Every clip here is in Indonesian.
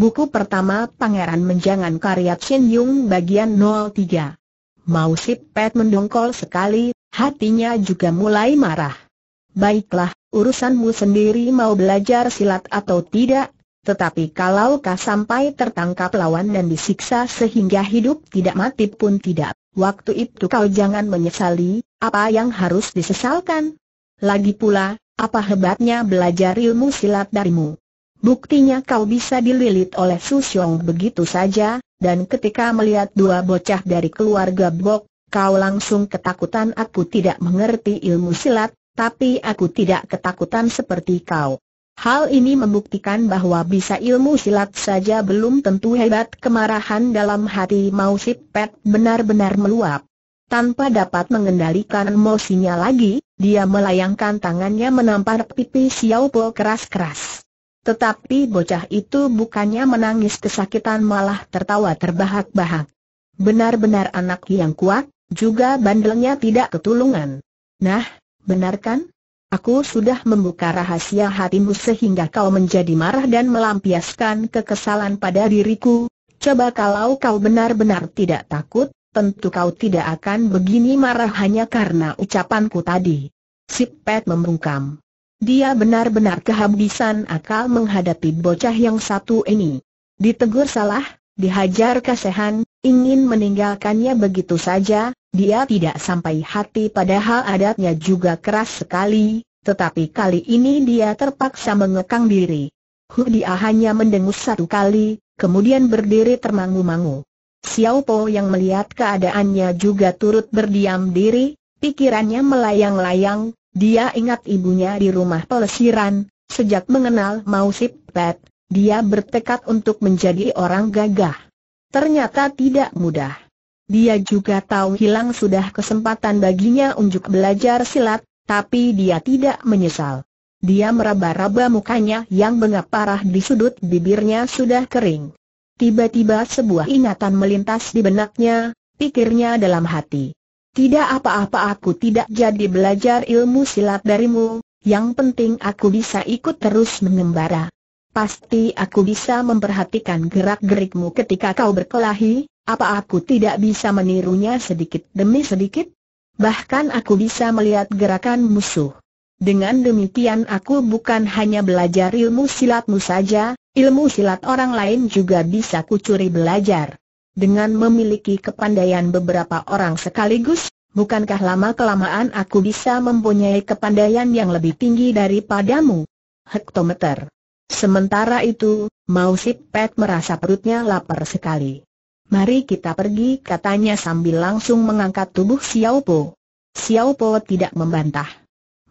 Buku pertama Pangeran Menjangan karya Chin Yung bagian 03. Mau Sip Pet mendongkol sekali, hatinya juga mulai marah. Baiklah, urusanmu sendiri mau belajar silat atau tidak, tetapi kalau kau sampai tertangkap lawan dan disiksa sehingga hidup tidak mati pun tidak, waktu itu kau jangan menyesali, apa yang harus disesalkan? Lagi pula, apa hebatnya belajar ilmu silat darimu? Buktinya kau bisa dililit oleh Su Xiong begitu saja, dan ketika melihat dua bocah dari keluarga Bok, kau langsung ketakutan aku tidak mengerti ilmu silat, tapi aku tidak ketakutan seperti kau. Hal ini membuktikan bahwa bisa ilmu silat saja belum tentu hebat kemarahan dalam hati Mau Sip Pet benar-benar meluap. Tanpa dapat mengendalikan emosinya lagi, dia melayangkan tangannya menampar pipi Xiao Po keras-keras. Tetapi bocah itu bukannya menangis kesakitan malah tertawa terbahak-bahak. Benar-benar anak yang kuat, juga bandelnya tidak ketulungan. Nah, benar kan? Aku sudah membuka rahasia hatimu sehingga kau menjadi marah dan melampiaskan kekesalan pada diriku. Coba kalau kau benar-benar tidak takut, tentu kau tidak akan begini marah hanya karena ucapanku tadi. Sipet membungkam. Dia benar-benar kehabisan akal menghadapi bocah yang satu ini. Ditegur salah, dihajar kasihan, ingin meninggalkannya begitu saja, dia tidak sampai hati padahal adatnya juga keras sekali, tetapi kali ini dia terpaksa mengekang diri. Hu dia hanya mendengus satu kali, kemudian berdiri termangu-mangu. Xiao Po yang melihat keadaannya juga turut berdiam diri, pikirannya melayang-layang, dia ingat ibunya di rumah pelesiran, sejak mengenal Mausip Pet, dia bertekad untuk menjadi orang gagah. Ternyata tidak mudah. Dia juga tahu hilang sudah kesempatan baginya untuk belajar silat, tapi dia tidak menyesal. Dia meraba-raba mukanya yang bengap parah di sudut bibirnya sudah kering. Tiba-tiba sebuah ingatan melintas di benaknya, pikirnya dalam hati. Tidak apa-apa aku tidak jadi belajar ilmu silat darimu, yang penting aku bisa ikut terus mengembara. Pasti aku bisa memperhatikan gerak-gerikmu ketika kau berkelahi, apa aku tidak bisa menirunya sedikit demi sedikit? Bahkan aku bisa melihat gerakan musuh. Dengan demikian aku bukan hanya belajar ilmu silatmu saja, ilmu silat orang lain juga bisa kucuri belajar dengan memiliki kepandaian beberapa orang sekaligus, bukankah lama-kelamaan aku bisa mempunyai kepandaian yang lebih tinggi daripadamu? Hektometer. Sementara itu, Mau Pet merasa perutnya lapar sekali. Mari kita pergi katanya sambil langsung mengangkat tubuh Xiao Po. Xiao Po tidak membantah.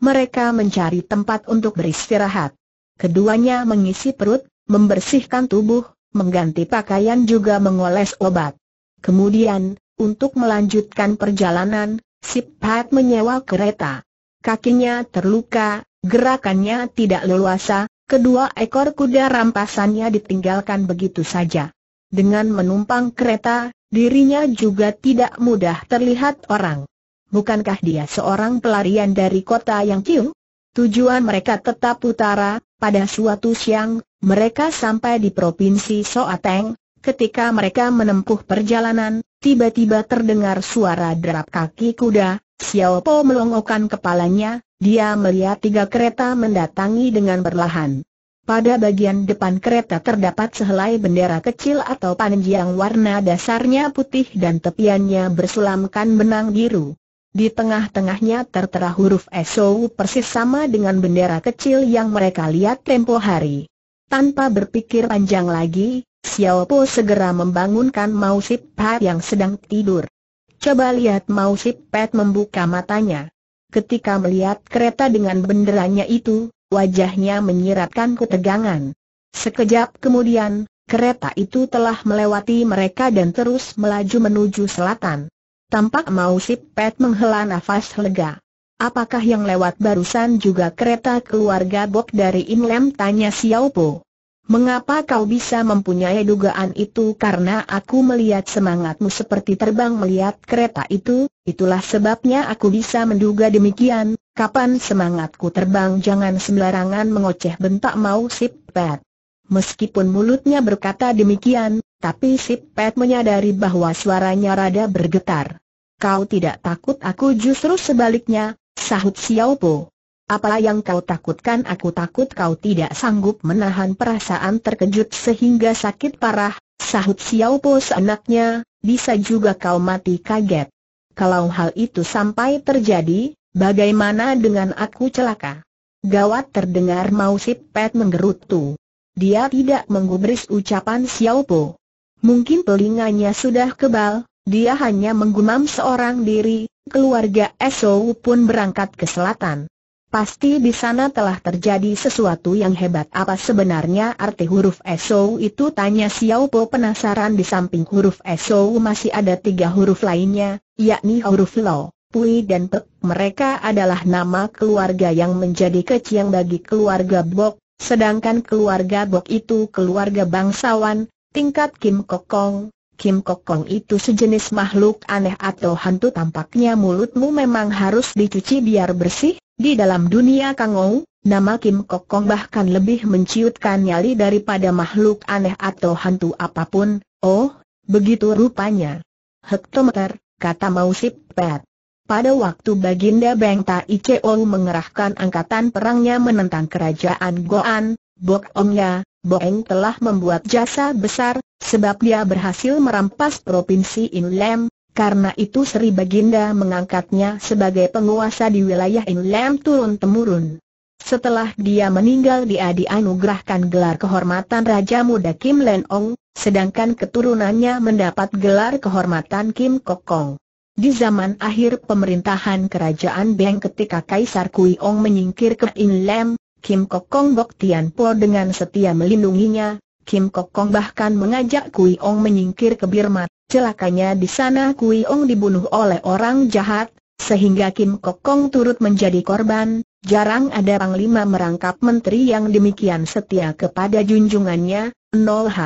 Mereka mencari tempat untuk beristirahat. Keduanya mengisi perut, membersihkan tubuh, mengganti pakaian juga mengoles obat. Kemudian, untuk melanjutkan perjalanan, Sip Pat menyewa kereta. Kakinya terluka, gerakannya tidak leluasa, kedua ekor kuda rampasannya ditinggalkan begitu saja. Dengan menumpang kereta, dirinya juga tidak mudah terlihat orang. Bukankah dia seorang pelarian dari kota yang Kiu? Tujuan mereka tetap utara, pada suatu siang, mereka sampai di provinsi Soateng, ketika mereka menempuh perjalanan, tiba-tiba terdengar suara derap kaki kuda, Xiao Po melongokkan kepalanya, dia melihat tiga kereta mendatangi dengan perlahan. Pada bagian depan kereta terdapat sehelai bendera kecil atau panjang warna dasarnya putih dan tepiannya bersulamkan benang biru. Di tengah-tengahnya tertera huruf SO persis sama dengan bendera kecil yang mereka lihat tempo hari. Tanpa berpikir panjang lagi, Xiao Po segera membangunkan Mao Sip Pat yang sedang tidur. Coba lihat Mao Sip Pat membuka matanya. Ketika melihat kereta dengan benderanya itu, wajahnya menyiratkan ketegangan. Sekejap kemudian, kereta itu telah melewati mereka dan terus melaju menuju selatan. Tampak mau si Pet menghela nafas lega. Apakah yang lewat barusan juga kereta keluarga Bob dari Inlem? Tanya Xiao Po. Mengapa kau bisa mempunyai dugaan itu? Karena aku melihat semangatmu seperti terbang melihat kereta itu, itulah sebabnya aku bisa menduga demikian. Kapan semangatku terbang jangan sembarangan mengoceh bentak mau si Pet. Meskipun mulutnya berkata demikian, tapi Sip Pet menyadari bahwa suaranya rada bergetar. Kau tidak takut aku justru sebaliknya, sahut Xiao Po. Apa yang kau takutkan aku takut kau tidak sanggup menahan perasaan terkejut sehingga sakit parah, sahut Xiao Po seenaknya, bisa juga kau mati kaget. Kalau hal itu sampai terjadi, bagaimana dengan aku celaka? Gawat terdengar mau Sip Pet menggerutu. Dia tidak menggubris ucapan Xiao Po. Mungkin telinganya sudah kebal, dia hanya menggumam seorang diri, keluarga Esau pun berangkat ke selatan. Pasti di sana telah terjadi sesuatu yang hebat apa sebenarnya arti huruf Esau itu tanya Xiao Po penasaran di samping huruf Esau masih ada tiga huruf lainnya, yakni huruf Lo, Pui dan Pek. Mereka adalah nama keluarga yang menjadi keciang bagi keluarga Bok, sedangkan keluarga Bok itu keluarga bangsawan, Tingkat Kim Kokong, Kim Kokong itu sejenis makhluk aneh atau hantu tampaknya mulutmu memang harus dicuci biar bersih, di dalam dunia Kangou, nama Kim Kokong bahkan lebih menciutkan nyali daripada makhluk aneh atau hantu apapun, oh, begitu rupanya. Hektometer, kata Mausip Pet. Pada waktu Baginda Beng Tai Cheo mengerahkan angkatan perangnya menentang kerajaan Goan, Bok Omnya, Boeng telah membuat jasa besar, sebab dia berhasil merampas provinsi Inlem, karena itu Sri Baginda mengangkatnya sebagai penguasa di wilayah Inlem turun-temurun. Setelah dia meninggal dia dianugerahkan gelar kehormatan Raja Muda Kim Lenong, sedangkan keturunannya mendapat gelar kehormatan Kim Kokong. Di zaman akhir pemerintahan kerajaan Beng ketika Kaisar Kui Ong menyingkir ke Inlem, Kim Kok Kong Bok Tian Po dengan setia melindunginya, Kim Kok Kong bahkan mengajak Kui Ong menyingkir ke Birma. Celakanya di sana Kui Ong dibunuh oleh orang jahat, sehingga Kim Kok Kong turut menjadi korban. Jarang ada panglima merangkap menteri yang demikian setia kepada junjungannya, 0H.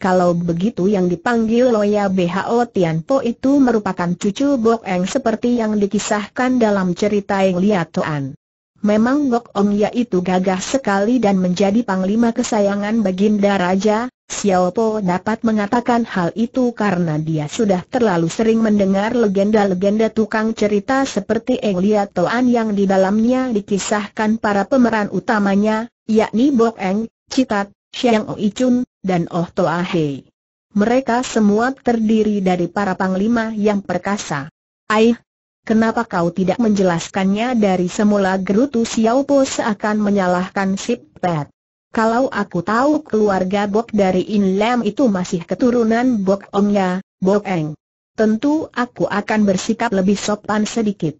Kalau begitu yang dipanggil Loya BHO Tian Po itu merupakan cucu Bok Eng seperti yang dikisahkan dalam cerita yang Tuan. Memang Gok Ong ya itu gagah sekali dan menjadi panglima kesayangan Baginda Raja, Xiao Po dapat mengatakan hal itu karena dia sudah terlalu sering mendengar legenda-legenda tukang cerita seperti Eng Lia Toan yang di dalamnya dikisahkan para pemeran utamanya, yakni Bok Eng, Citat, Xiang Oi Chun, dan Oh Toa Hei. Mereka semua terdiri dari para panglima yang perkasa. Aih, Kenapa kau tidak menjelaskannya dari semula gerutu Xiao Po seakan menyalahkan Sip Pet. Kalau aku tahu keluarga Bok dari In Lam itu masih keturunan Bok Omnya, Bok Eng. Tentu aku akan bersikap lebih sopan sedikit.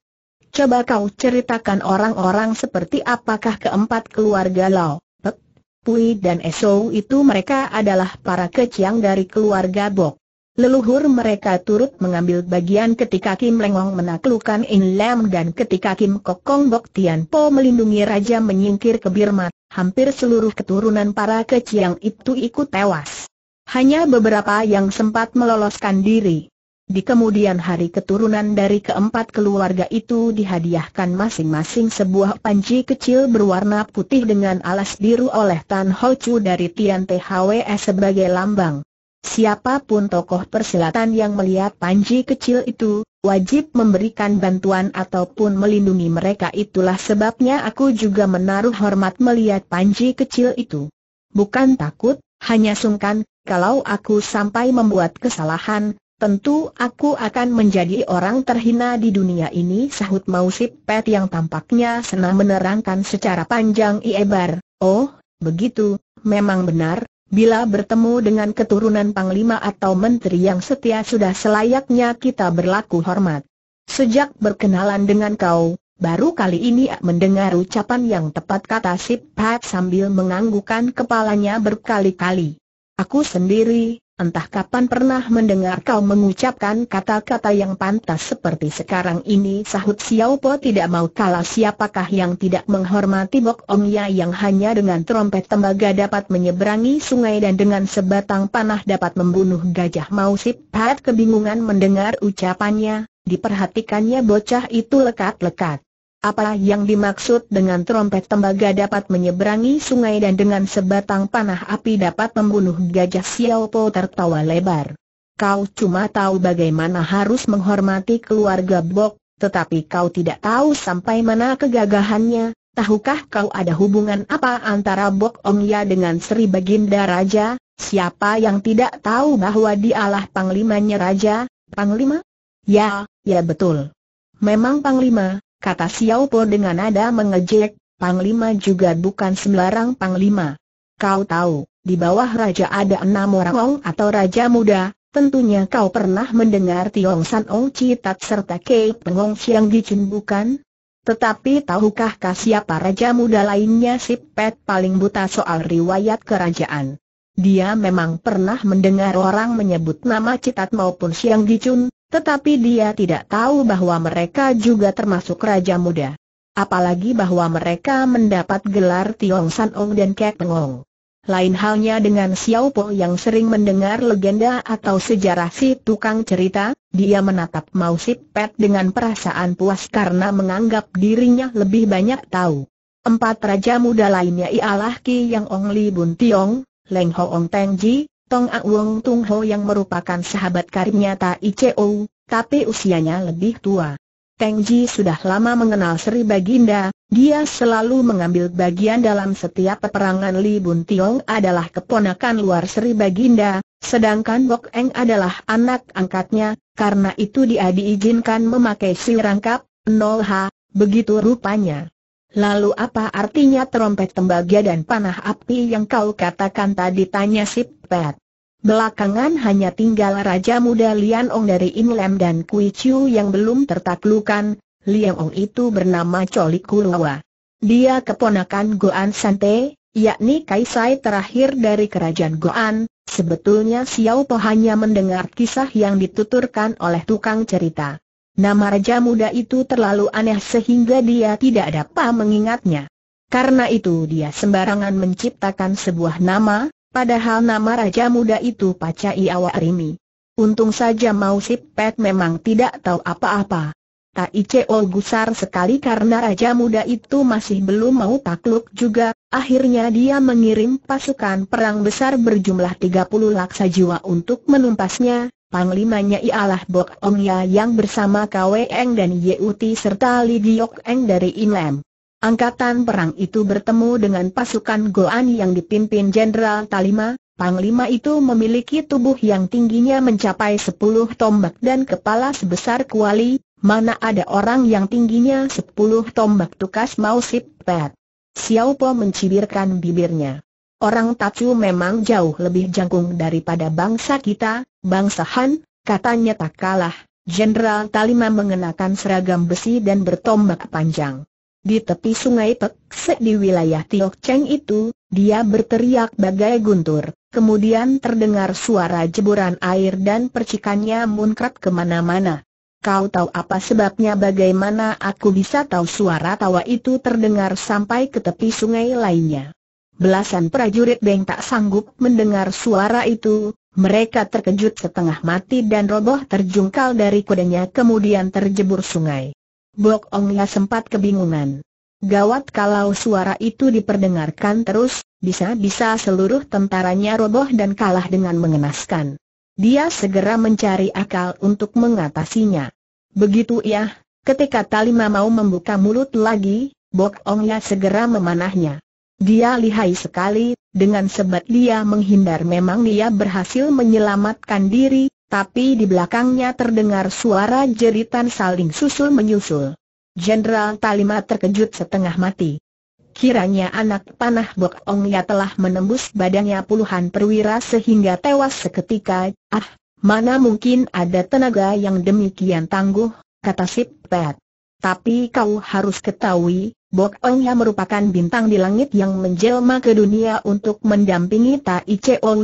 Coba kau ceritakan orang-orang seperti apakah keempat keluarga Lau, Pek, Pui dan Esau itu mereka adalah para keciang dari keluarga Bok. Leluhur mereka turut mengambil bagian ketika Kim Lengong menaklukkan In Lam dan ketika Kim Kokong Bok Tian Po melindungi Raja menyingkir ke Birma, hampir seluruh keturunan para keciang itu ikut tewas. Hanya beberapa yang sempat meloloskan diri. Di kemudian hari keturunan dari keempat keluarga itu dihadiahkan masing-masing sebuah panci kecil berwarna putih dengan alas biru oleh Tan Ho Chu dari Tian THWS sebagai lambang. Siapapun tokoh persilatan yang melihat panji kecil itu, wajib memberikan bantuan ataupun melindungi mereka itulah sebabnya aku juga menaruh hormat melihat panji kecil itu. Bukan takut, hanya sungkan, kalau aku sampai membuat kesalahan, tentu aku akan menjadi orang terhina di dunia ini sahut Mausip Pet yang tampaknya senang menerangkan secara panjang Iebar, oh, begitu, memang benar, Bila bertemu dengan keturunan panglima atau menteri yang setia sudah selayaknya kita berlaku hormat. Sejak berkenalan dengan kau, baru kali ini mendengar ucapan yang tepat kata Sip Pat sambil menganggukan kepalanya berkali-kali. Aku sendiri, entah kapan pernah mendengar kau mengucapkan kata-kata yang pantas seperti sekarang ini sahut Xiao Po tidak mau kalah siapakah yang tidak menghormati Bok Ong Ya yang hanya dengan trompet tembaga dapat menyeberangi sungai dan dengan sebatang panah dapat membunuh gajah mausip? Pat kebingungan mendengar ucapannya, diperhatikannya bocah itu lekat-lekat. Apa yang dimaksud dengan trompet tembaga dapat menyeberangi sungai dan dengan sebatang panah api dapat membunuh gajah Po tertawa lebar. Kau cuma tahu bagaimana harus menghormati keluarga Bok, tetapi kau tidak tahu sampai mana kegagahannya. Tahukah kau ada hubungan apa antara Bok Ong Ya dengan Sri Baginda Raja? Siapa yang tidak tahu bahwa dialah panglimanya Raja? Panglima? Ya, ya betul. Memang Panglima, kata Xiao Po dengan nada mengejek, Panglima juga bukan sembarang Panglima. Kau tahu, di bawah raja ada enam orang Ong atau raja muda, tentunya kau pernah mendengar Tiong San Ong Citat serta Kei Pengong Siang Gicun bukan? Tetapi tahukah kah siapa raja muda lainnya si Pet paling buta soal riwayat kerajaan? Dia memang pernah mendengar orang menyebut nama Citat maupun Siang Gicun, tetapi dia tidak tahu bahwa mereka juga termasuk Raja Muda. Apalagi bahwa mereka mendapat gelar Tiong San Ong dan Kek Ong. Lain halnya dengan Xiao Po yang sering mendengar legenda atau sejarah si tukang cerita, dia menatap Mao Pet dengan perasaan puas karena menganggap dirinya lebih banyak tahu. Empat raja muda lainnya ialah Ki Yang Ong Li Bun Tiong, Leng Ho Ong Teng Ji, Tong A Tung Ho yang merupakan sahabat karibnya Tai Cheo, tapi usianya lebih tua. Teng Ji sudah lama mengenal Sri Baginda, dia selalu mengambil bagian dalam setiap peperangan Li Bun Tiong adalah keponakan luar Sri Baginda, sedangkan Bok Eng adalah anak angkatnya, karena itu dia diizinkan memakai si rangkap, 0H, begitu rupanya. Lalu apa artinya trompet tembaga dan panah api yang kau katakan tadi tanya si Pet. Belakangan hanya tinggal Raja Muda Lian Ong dari Inlem dan Kui Chiu yang belum tertaklukan, Lian Ong itu bernama Choli Kulawa. Dia keponakan Goan Sante, yakni Kaisai terakhir dari kerajaan Goan, sebetulnya Xiao Po hanya mendengar kisah yang dituturkan oleh tukang cerita. Nama Raja Muda itu terlalu aneh sehingga dia tidak dapat mengingatnya. Karena itu dia sembarangan menciptakan sebuah nama, padahal nama Raja Muda itu Pacai Awarimi. Untung saja Mau pet memang tidak tahu apa-apa. Tai Cheo gusar sekali karena Raja Muda itu masih belum mau takluk juga, akhirnya dia mengirim pasukan perang besar berjumlah 30 laksa jiwa untuk menumpasnya, Panglimanya ialah Bok Ong Ya yang bersama Kwe dan Yeuti serta Li Giok Eng dari Inlam. Angkatan perang itu bertemu dengan pasukan Goan yang dipimpin Jenderal Talima, Panglima itu memiliki tubuh yang tingginya mencapai sepuluh tombak dan kepala sebesar kuali, mana ada orang yang tingginya sepuluh tombak tukas mau sip pet. Xiao Po mencibirkan bibirnya. Orang Tacu memang jauh lebih jangkung daripada bangsa kita, bangsa Han, katanya tak kalah. Jenderal Talima mengenakan seragam besi dan bertombak panjang. Di tepi sungai Pekse di wilayah Tiok Cheng itu, dia berteriak bagai guntur. Kemudian terdengar suara jeburan air dan percikannya munkrat kemana-mana. Kau tahu apa sebabnya bagaimana aku bisa tahu suara tawa itu terdengar sampai ke tepi sungai lainnya? Belasan prajurit Beng tak sanggup mendengar suara itu, mereka terkejut setengah mati dan roboh terjungkal dari kudanya kemudian terjebur sungai. Bok Ya sempat kebingungan. Gawat kalau suara itu diperdengarkan terus, bisa-bisa seluruh tentaranya roboh dan kalah dengan mengenaskan. Dia segera mencari akal untuk mengatasinya. Begitu ya, ketika Talima mau membuka mulut lagi, Bok Ya segera memanahnya. Dia lihai sekali, dengan sebab dia menghindar memang dia berhasil menyelamatkan diri, tapi di belakangnya terdengar suara jeritan saling susul menyusul. Jenderal Talima terkejut setengah mati. Kiranya anak panah Bok Ong ya telah menembus badannya puluhan perwira sehingga tewas seketika, ah, mana mungkin ada tenaga yang demikian tangguh, kata Sip Pet. Tapi kau harus ketahui, Bok Ongnya merupakan bintang di langit yang menjelma ke dunia untuk mendampingi Tai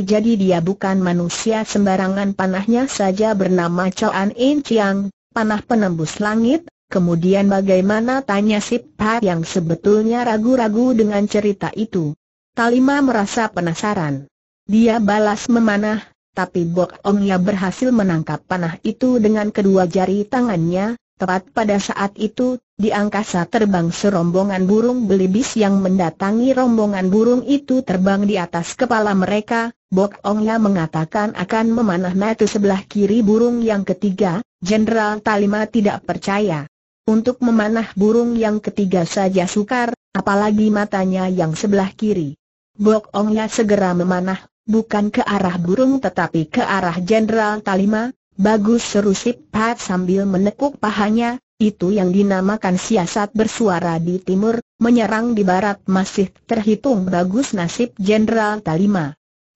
jadi dia bukan manusia sembarangan panahnya saja bernama Choan In Chiang, panah penembus langit, kemudian bagaimana tanya si Pat yang sebetulnya ragu-ragu dengan cerita itu. Talima merasa penasaran. Dia balas memanah, tapi Bok Ongnya berhasil menangkap panah itu dengan kedua jari tangannya, Tepat pada saat itu, di angkasa terbang serombongan burung belibis yang mendatangi rombongan burung itu terbang di atas kepala mereka, Bok Ongya mengatakan akan memanah mata sebelah kiri burung yang ketiga, Jenderal Talima tidak percaya. Untuk memanah burung yang ketiga saja sukar, apalagi matanya yang sebelah kiri. Bok Ongya segera memanah, bukan ke arah burung tetapi ke arah Jenderal Talima, Bagus seru sip Pat sambil menekuk pahanya, itu yang dinamakan siasat bersuara di timur, menyerang di barat masih terhitung bagus nasib Jenderal Talima.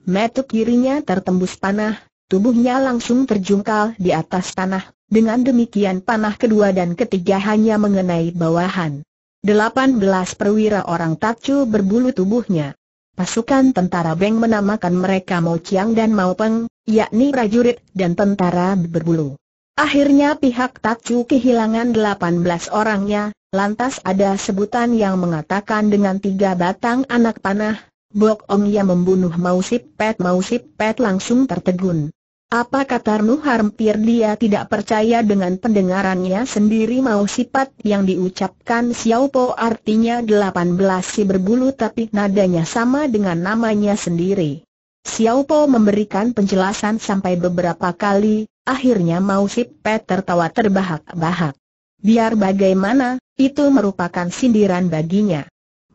Metuk kirinya tertembus panah, tubuhnya langsung terjungkal di atas tanah, dengan demikian panah kedua dan ketiga hanya mengenai bawahan. belas perwira orang takcu berbulu tubuhnya. Pasukan tentara Beng menamakan mereka Mo Chiang dan Mao Peng, yakni prajurit dan tentara berbulu. Akhirnya pihak Takcu kehilangan 18 orangnya, lantas ada sebutan yang mengatakan dengan tiga batang anak panah, Bok Ong yang membunuh Mao Mausip Pet Mao Mausip Pet langsung tertegun. Apa kata katamu hampir dia tidak percaya dengan pendengarannya sendiri mau sifat yang diucapkan Xiao Po artinya 18 si berbulu tapi nadanya sama dengan namanya sendiri. Xiao Po memberikan penjelasan sampai beberapa kali, akhirnya Mau sifat tertawa terbahak-bahak. Biar bagaimana, itu merupakan sindiran baginya.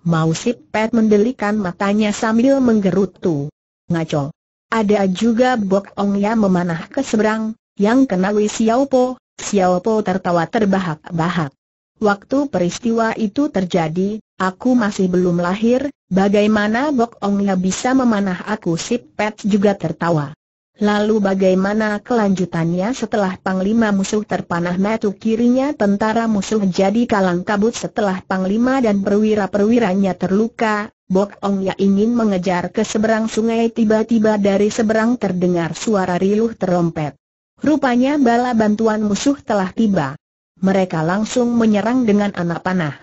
Mau sifat mendelikan matanya sambil menggerutu. Ngaco. Ada juga Bok Ong yang memanah ke seberang, yang kena Wei Xiao Po, Xiao Po tertawa terbahak-bahak. Waktu peristiwa itu terjadi, aku masih belum lahir, bagaimana Bok Ong yang bisa memanah aku Sip Pet juga tertawa. Lalu bagaimana kelanjutannya setelah Panglima musuh terpanah metu kirinya tentara musuh jadi kalang kabut setelah Panglima dan perwira-perwiranya terluka, Bok Ong Ya ingin mengejar ke seberang sungai tiba-tiba dari seberang terdengar suara riuh terompet. Rupanya bala bantuan musuh telah tiba. Mereka langsung menyerang dengan anak panah.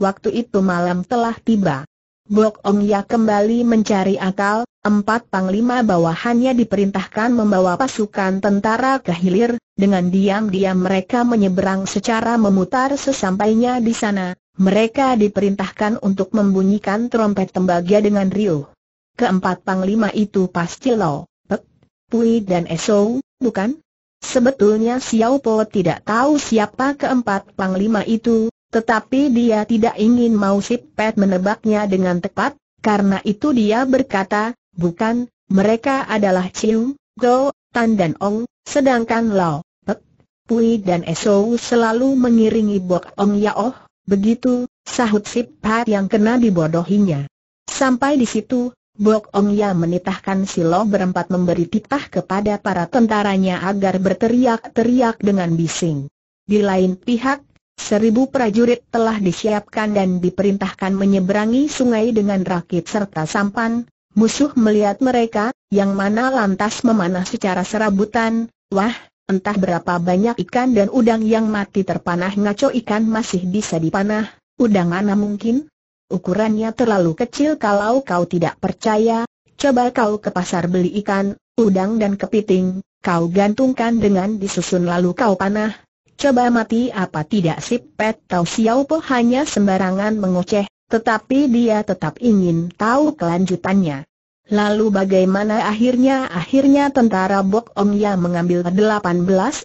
Waktu itu malam telah tiba. Bok Ong Ya kembali mencari akal, empat panglima bawahannya diperintahkan membawa pasukan tentara ke hilir, dengan diam-diam mereka menyeberang secara memutar sesampainya di sana, mereka diperintahkan untuk membunyikan trompet tembaga dengan Rio. Keempat panglima itu pasti Lo, Pek, Pui dan Esau, bukan? Sebetulnya Xiao Po tidak tahu siapa keempat panglima itu, tetapi dia tidak ingin mau si Pet menebaknya dengan tepat, karena itu dia berkata, bukan, mereka adalah Chiu, Go, Tan dan Ong, sedangkan Lo, Pek, Pui dan Esau selalu mengiringi Bok Ong Yaoh, Begitu, sahut Sip Pat yang kena dibodohinya. Sampai di situ, Bok Ong Ya menitahkan Silo berempat memberi titah kepada para tentaranya agar berteriak-teriak dengan bising. Di lain pihak, seribu prajurit telah disiapkan dan diperintahkan menyeberangi sungai dengan rakit serta sampan. Musuh melihat mereka, yang mana lantas memanah secara serabutan, wah, Entah berapa banyak ikan dan udang yang mati terpanah ngaco ikan masih bisa dipanah, udang mana mungkin? Ukurannya terlalu kecil kalau kau tidak percaya, coba kau ke pasar beli ikan, udang dan kepiting, kau gantungkan dengan disusun lalu kau panah. Coba mati apa tidak si Pet Tau Xiao Po hanya sembarangan mengoceh, tetapi dia tetap ingin tahu kelanjutannya. Lalu bagaimana akhirnya? Akhirnya tentara Bok Om Ya mengambil 18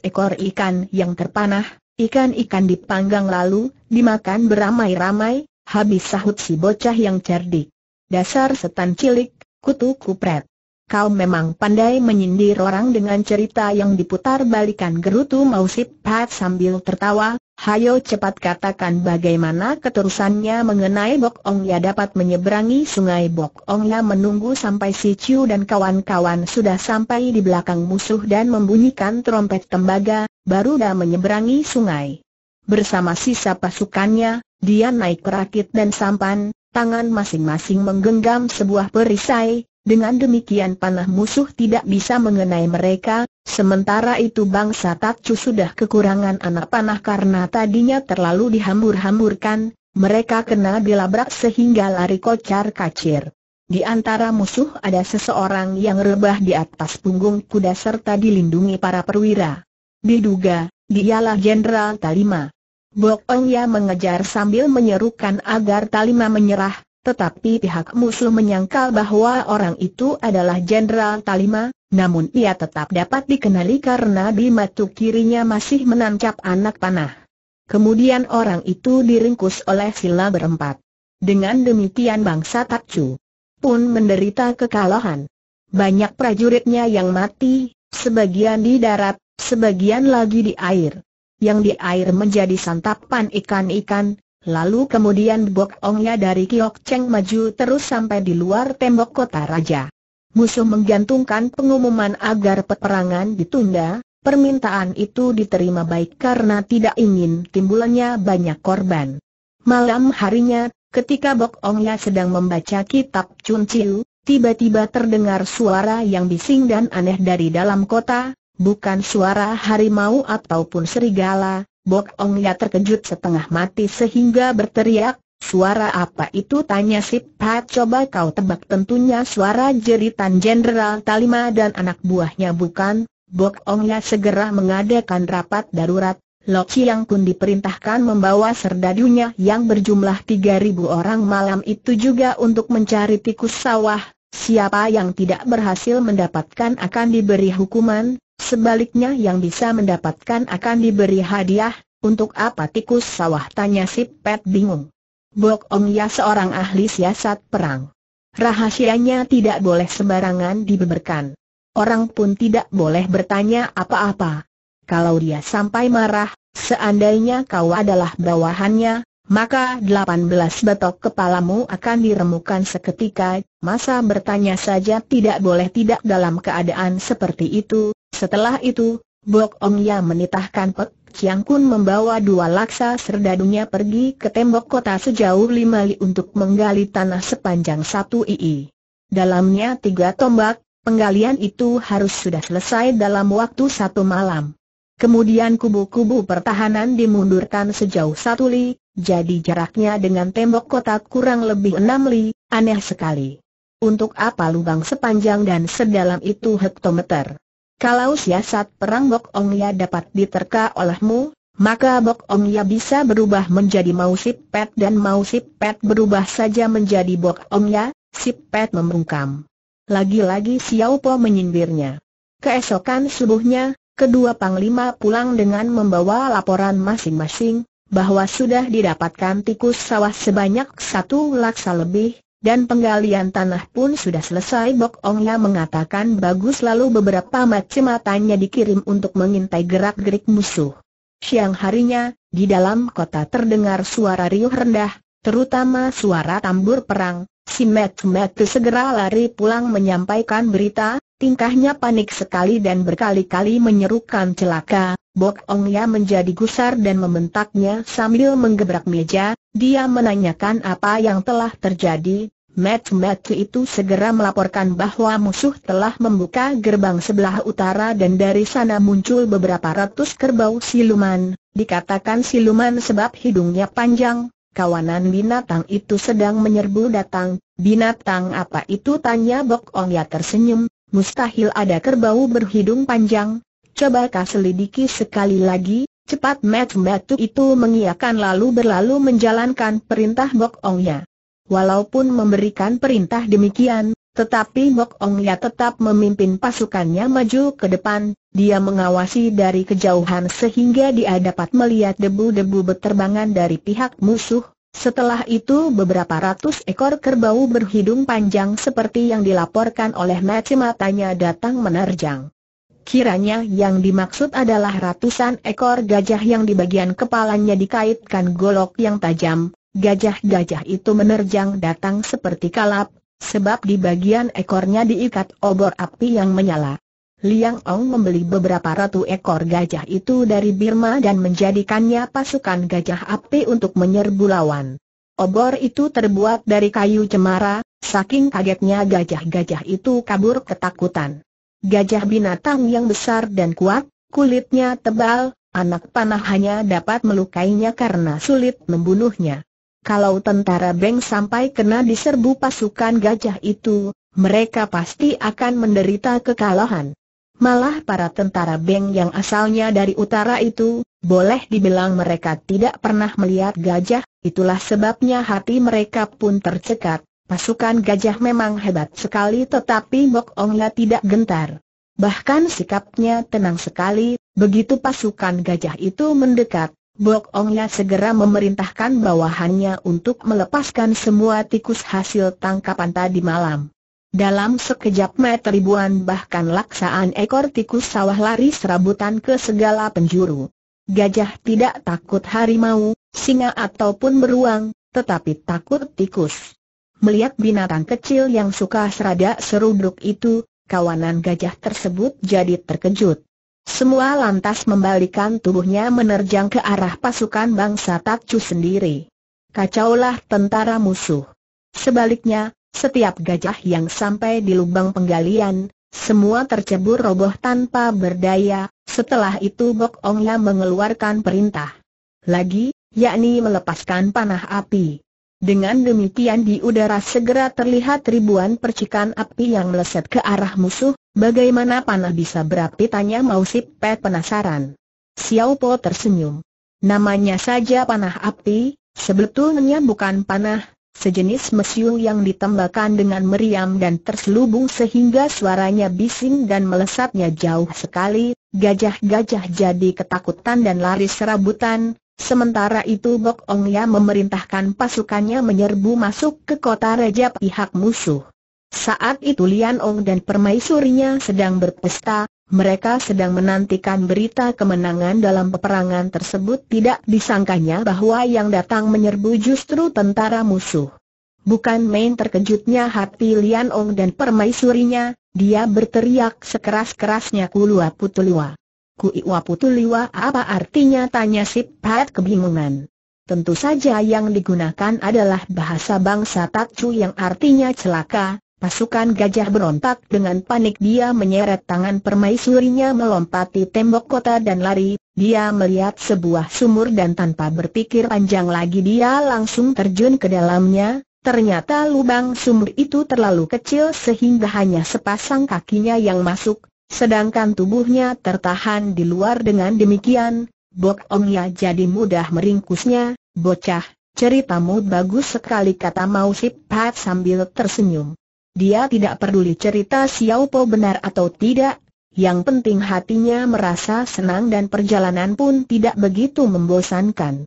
ekor ikan yang terpanah, ikan-ikan dipanggang lalu, dimakan beramai-ramai, habis sahut si bocah yang cerdik. Dasar setan cilik, kutu kupret. Kau memang pandai menyindir orang dengan cerita yang diputar balikan gerutu Mausip Pat sambil tertawa, hayo cepat katakan bagaimana keterusannya mengenai Bok Ong Ya dapat menyeberangi sungai Bok Ong Ya menunggu sampai si Chiu dan kawan-kawan sudah sampai di belakang musuh dan membunyikan trompet tembaga, baru dah menyeberangi sungai. Bersama sisa pasukannya, dia naik rakit dan sampan, tangan masing-masing menggenggam sebuah perisai, dengan demikian panah musuh tidak bisa mengenai mereka, sementara itu bangsa Takcu sudah kekurangan anak panah karena tadinya terlalu dihambur-hamburkan, mereka kena dilabrak sehingga lari kocar kacir. Di antara musuh ada seseorang yang rebah di atas punggung kuda serta dilindungi para perwira. Diduga, dialah Jenderal Talima. Bok Ong Ya mengejar sambil menyerukan agar Talima menyerah, tetapi pihak musuh menyangkal bahwa orang itu adalah Jenderal Talima, namun ia tetap dapat dikenali karena di matu kirinya masih menancap anak panah. Kemudian orang itu diringkus oleh sila berempat. Dengan demikian bangsa Takcu pun menderita kekalahan. Banyak prajuritnya yang mati, sebagian di darat, sebagian lagi di air. Yang di air menjadi santapan ikan-ikan, Lalu kemudian Bok Ongnya dari Kiok Cheng maju terus sampai di luar tembok kota raja. Musuh menggantungkan pengumuman agar peperangan ditunda, permintaan itu diterima baik karena tidak ingin timbulannya banyak korban. Malam harinya, ketika Bok Ongnya sedang membaca kitab Chun Chiu, tiba-tiba terdengar suara yang bising dan aneh dari dalam kota, bukan suara harimau ataupun serigala, Bok Ong Ya terkejut setengah mati sehingga berteriak, suara apa itu tanya si Pat coba kau tebak tentunya suara jeritan Jenderal Talima dan anak buahnya bukan? Bok Ong Ya segera mengadakan rapat darurat, Lo Chiang Kun diperintahkan membawa serdadunya yang berjumlah 3.000 orang malam itu juga untuk mencari tikus sawah. Siapa yang tidak berhasil mendapatkan akan diberi hukuman, Sebaliknya yang bisa mendapatkan akan diberi hadiah, untuk apa tikus sawah tanya si Pet bingung. Bok om Ya seorang ahli siasat perang. Rahasianya tidak boleh sembarangan dibeberkan. Orang pun tidak boleh bertanya apa-apa. Kalau dia sampai marah, seandainya kau adalah bawahannya, maka 18 batok kepalamu akan diremukan seketika, masa bertanya saja tidak boleh tidak dalam keadaan seperti itu, setelah itu, Bok Ong Ya menitahkan Pek Chiang Kun membawa dua laksa serdadunya pergi ke tembok kota sejauh lima li untuk menggali tanah sepanjang satu ii. Dalamnya tiga tombak, penggalian itu harus sudah selesai dalam waktu satu malam. Kemudian kubu-kubu pertahanan dimundurkan sejauh satu li, jadi jaraknya dengan tembok kota kurang lebih enam li, aneh sekali. Untuk apa lubang sepanjang dan sedalam itu hektometer? Kalau siasat perang Bok Ong Ya dapat diterka olehmu, maka Bok Ong Ya bisa berubah menjadi Mau Sip Pet dan Mau Sip Pet berubah saja menjadi Bok Ong Ya, Sip Pet membungkam. Lagi-lagi Xiao Po menyindirnya. Keesokan subuhnya, kedua panglima pulang dengan membawa laporan masing-masing, bahwa sudah didapatkan tikus sawah sebanyak satu laksa lebih, dan penggalian tanah pun sudah selesai Bok Ongnya mengatakan bagus lalu beberapa macam matanya dikirim untuk mengintai gerak-gerik musuh. Siang harinya, di dalam kota terdengar suara riuh rendah, terutama suara tambur perang, si Matt Matt segera lari pulang menyampaikan berita, tingkahnya panik sekali dan berkali-kali menyerukan celaka, Bok Ongnya menjadi gusar dan membentaknya sambil menggebrak meja, dia menanyakan apa yang telah terjadi, Mat Mat itu segera melaporkan bahwa musuh telah membuka gerbang sebelah utara dan dari sana muncul beberapa ratus kerbau siluman, dikatakan siluman sebab hidungnya panjang, kawanan binatang itu sedang menyerbu datang, binatang apa itu tanya Bok Ya tersenyum, mustahil ada kerbau berhidung panjang, Coba kau selidiki sekali lagi, cepat Mat Matu itu mengiakan lalu berlalu menjalankan perintah Bok Ongnya. Walaupun memberikan perintah demikian, tetapi Bok Ongnya tetap memimpin pasukannya maju ke depan, dia mengawasi dari kejauhan sehingga dia dapat melihat debu-debu berterbangan dari pihak musuh, setelah itu beberapa ratus ekor kerbau berhidung panjang seperti yang dilaporkan oleh Maci matanya datang menerjang. Kiranya yang dimaksud adalah ratusan ekor gajah yang di bagian kepalanya dikaitkan golok yang tajam. Gajah-gajah itu menerjang datang seperti kalap, sebab di bagian ekornya diikat obor api yang menyala. Liang Ong membeli beberapa ratu ekor gajah itu dari Birma dan menjadikannya pasukan gajah api untuk menyerbu lawan. Obor itu terbuat dari kayu cemara, saking kagetnya gajah-gajah itu kabur ketakutan. Gajah binatang yang besar dan kuat, kulitnya tebal, anak panah hanya dapat melukainya karena sulit membunuhnya. Kalau tentara Beng sampai kena diserbu pasukan gajah itu, mereka pasti akan menderita kekalahan. Malah para tentara Beng yang asalnya dari utara itu, boleh dibilang mereka tidak pernah melihat gajah, itulah sebabnya hati mereka pun tercekat. Pasukan gajah memang hebat sekali tetapi Mok Ongla tidak gentar. Bahkan sikapnya tenang sekali, begitu pasukan gajah itu mendekat, Bok Ongla segera memerintahkan bawahannya untuk melepaskan semua tikus hasil tangkapan tadi malam. Dalam sekejap mata ribuan bahkan laksaan ekor tikus sawah lari serabutan ke segala penjuru. Gajah tidak takut harimau, singa ataupun beruang, tetapi takut tikus. Melihat binatang kecil yang suka serada seruduk itu, kawanan gajah tersebut jadi terkejut. Semua lantas membalikan tubuhnya menerjang ke arah pasukan bangsa Takcu sendiri. Kacaulah tentara musuh. Sebaliknya, setiap gajah yang sampai di lubang penggalian, semua tercebur roboh tanpa berdaya, setelah itu Bok Ongya mengeluarkan perintah. Lagi, yakni melepaskan panah api. Dengan demikian di udara segera terlihat ribuan percikan api yang meleset ke arah musuh, bagaimana panah bisa berapi tanya Mausip Pet penasaran. Xiao Po tersenyum. Namanya saja panah api, sebetulnya bukan panah, sejenis mesiu yang ditembakkan dengan meriam dan terselubung sehingga suaranya bising dan melesatnya jauh sekali, gajah-gajah jadi ketakutan dan lari serabutan, Sementara itu Bok Ong Ya memerintahkan pasukannya menyerbu masuk ke kota raja pihak musuh. Saat itu Lian Ong dan permaisurinya sedang berpesta, mereka sedang menantikan berita kemenangan dalam peperangan tersebut tidak disangkanya bahwa yang datang menyerbu justru tentara musuh. Bukan main terkejutnya hati Lian Ong dan permaisurinya, dia berteriak sekeras-kerasnya kulua putulua. Ku Putu putuliwa apa artinya tanya si Pat kebingungan. Tentu saja yang digunakan adalah bahasa bangsa Takcu yang artinya celaka, pasukan gajah berontak dengan panik dia menyeret tangan permaisurinya melompati tembok kota dan lari, dia melihat sebuah sumur dan tanpa berpikir panjang lagi dia langsung terjun ke dalamnya, Ternyata lubang sumur itu terlalu kecil sehingga hanya sepasang kakinya yang masuk, Sedangkan tubuhnya tertahan di luar dengan demikian, Bok Ya jadi mudah meringkusnya, bocah, ceritamu bagus sekali kata Mausip Sip Pat sambil tersenyum. Dia tidak peduli cerita Xiao Po benar atau tidak, yang penting hatinya merasa senang dan perjalanan pun tidak begitu membosankan.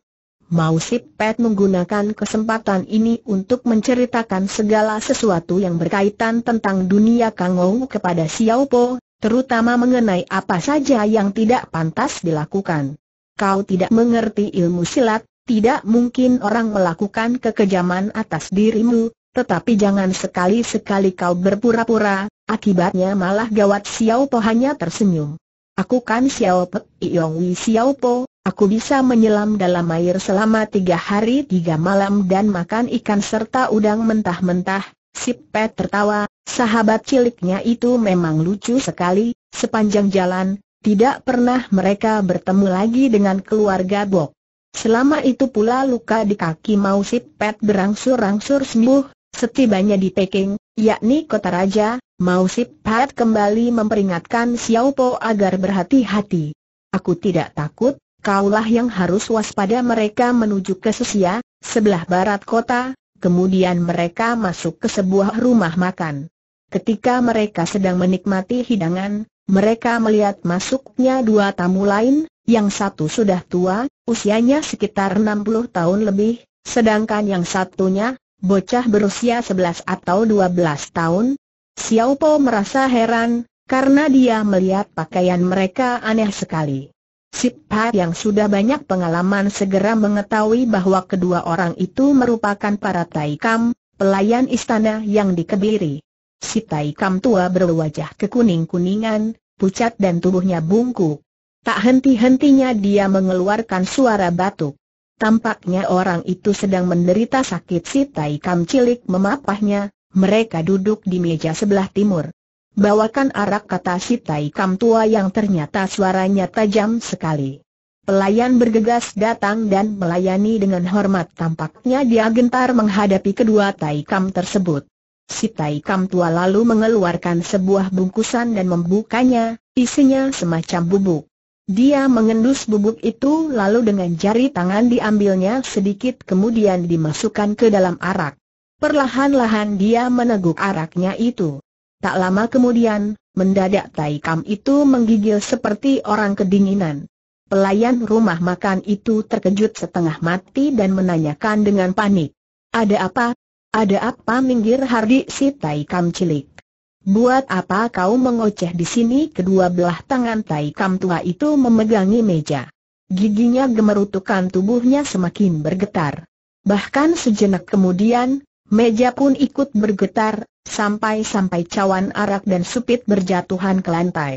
Mausip Sip Pet menggunakan kesempatan ini untuk menceritakan segala sesuatu yang berkaitan tentang dunia Kangou kepada Xiao Po, terutama mengenai apa saja yang tidak pantas dilakukan. Kau tidak mengerti ilmu silat, tidak mungkin orang melakukan kekejaman atas dirimu, tetapi jangan sekali-sekali kau berpura-pura, akibatnya malah gawat Xiao Po hanya tersenyum. Aku kan Xiao po, Yong Wei Xiao Po, aku bisa menyelam dalam air selama tiga hari tiga malam dan makan ikan serta udang mentah-mentah, Si Pet tertawa, sahabat ciliknya itu memang lucu sekali, sepanjang jalan, tidak pernah mereka bertemu lagi dengan keluarga Bok. Selama itu pula luka di kaki mau si Pet berangsur-angsur sembuh, setibanya di Peking, yakni kota raja, mau si Pet kembali memperingatkan Xiao Po agar berhati-hati. Aku tidak takut, kaulah yang harus waspada mereka menuju ke Susia, sebelah barat kota, Kemudian mereka masuk ke sebuah rumah makan. Ketika mereka sedang menikmati hidangan, mereka melihat masuknya dua tamu lain, yang satu sudah tua, usianya sekitar 60 tahun lebih, sedangkan yang satunya, bocah berusia 11 atau 12 tahun. Xiao Po merasa heran, karena dia melihat pakaian mereka aneh sekali. Sip yang sudah banyak pengalaman segera mengetahui bahwa kedua orang itu merupakan para Taikam, pelayan istana yang dikebiri. Si Taikam tua berwajah kekuning-kuningan, pucat dan tubuhnya bungkuk. Tak henti-hentinya dia mengeluarkan suara batuk. Tampaknya orang itu sedang menderita sakit si Taikam cilik memapahnya, mereka duduk di meja sebelah timur. Bawakan arak kata si Tai tua yang ternyata suaranya tajam sekali. Pelayan bergegas datang dan melayani dengan hormat tampaknya dia gentar menghadapi kedua Tai Kam tersebut. Si Tai tua lalu mengeluarkan sebuah bungkusan dan membukanya, isinya semacam bubuk. Dia mengendus bubuk itu lalu dengan jari tangan diambilnya sedikit kemudian dimasukkan ke dalam arak. Perlahan-lahan dia meneguk araknya itu. Tak lama kemudian, mendadak Taikam itu menggigil seperti orang kedinginan. Pelayan rumah makan itu terkejut setengah mati dan menanyakan dengan panik. Ada apa? Ada apa minggir Hardi si Taikam cilik? Buat apa kau mengoceh di sini? Kedua belah tangan Taikam tua itu memegangi meja. Giginya gemerutukan tubuhnya semakin bergetar. Bahkan sejenak kemudian, meja pun ikut bergetar, Sampai-sampai cawan arak dan supit berjatuhan ke lantai.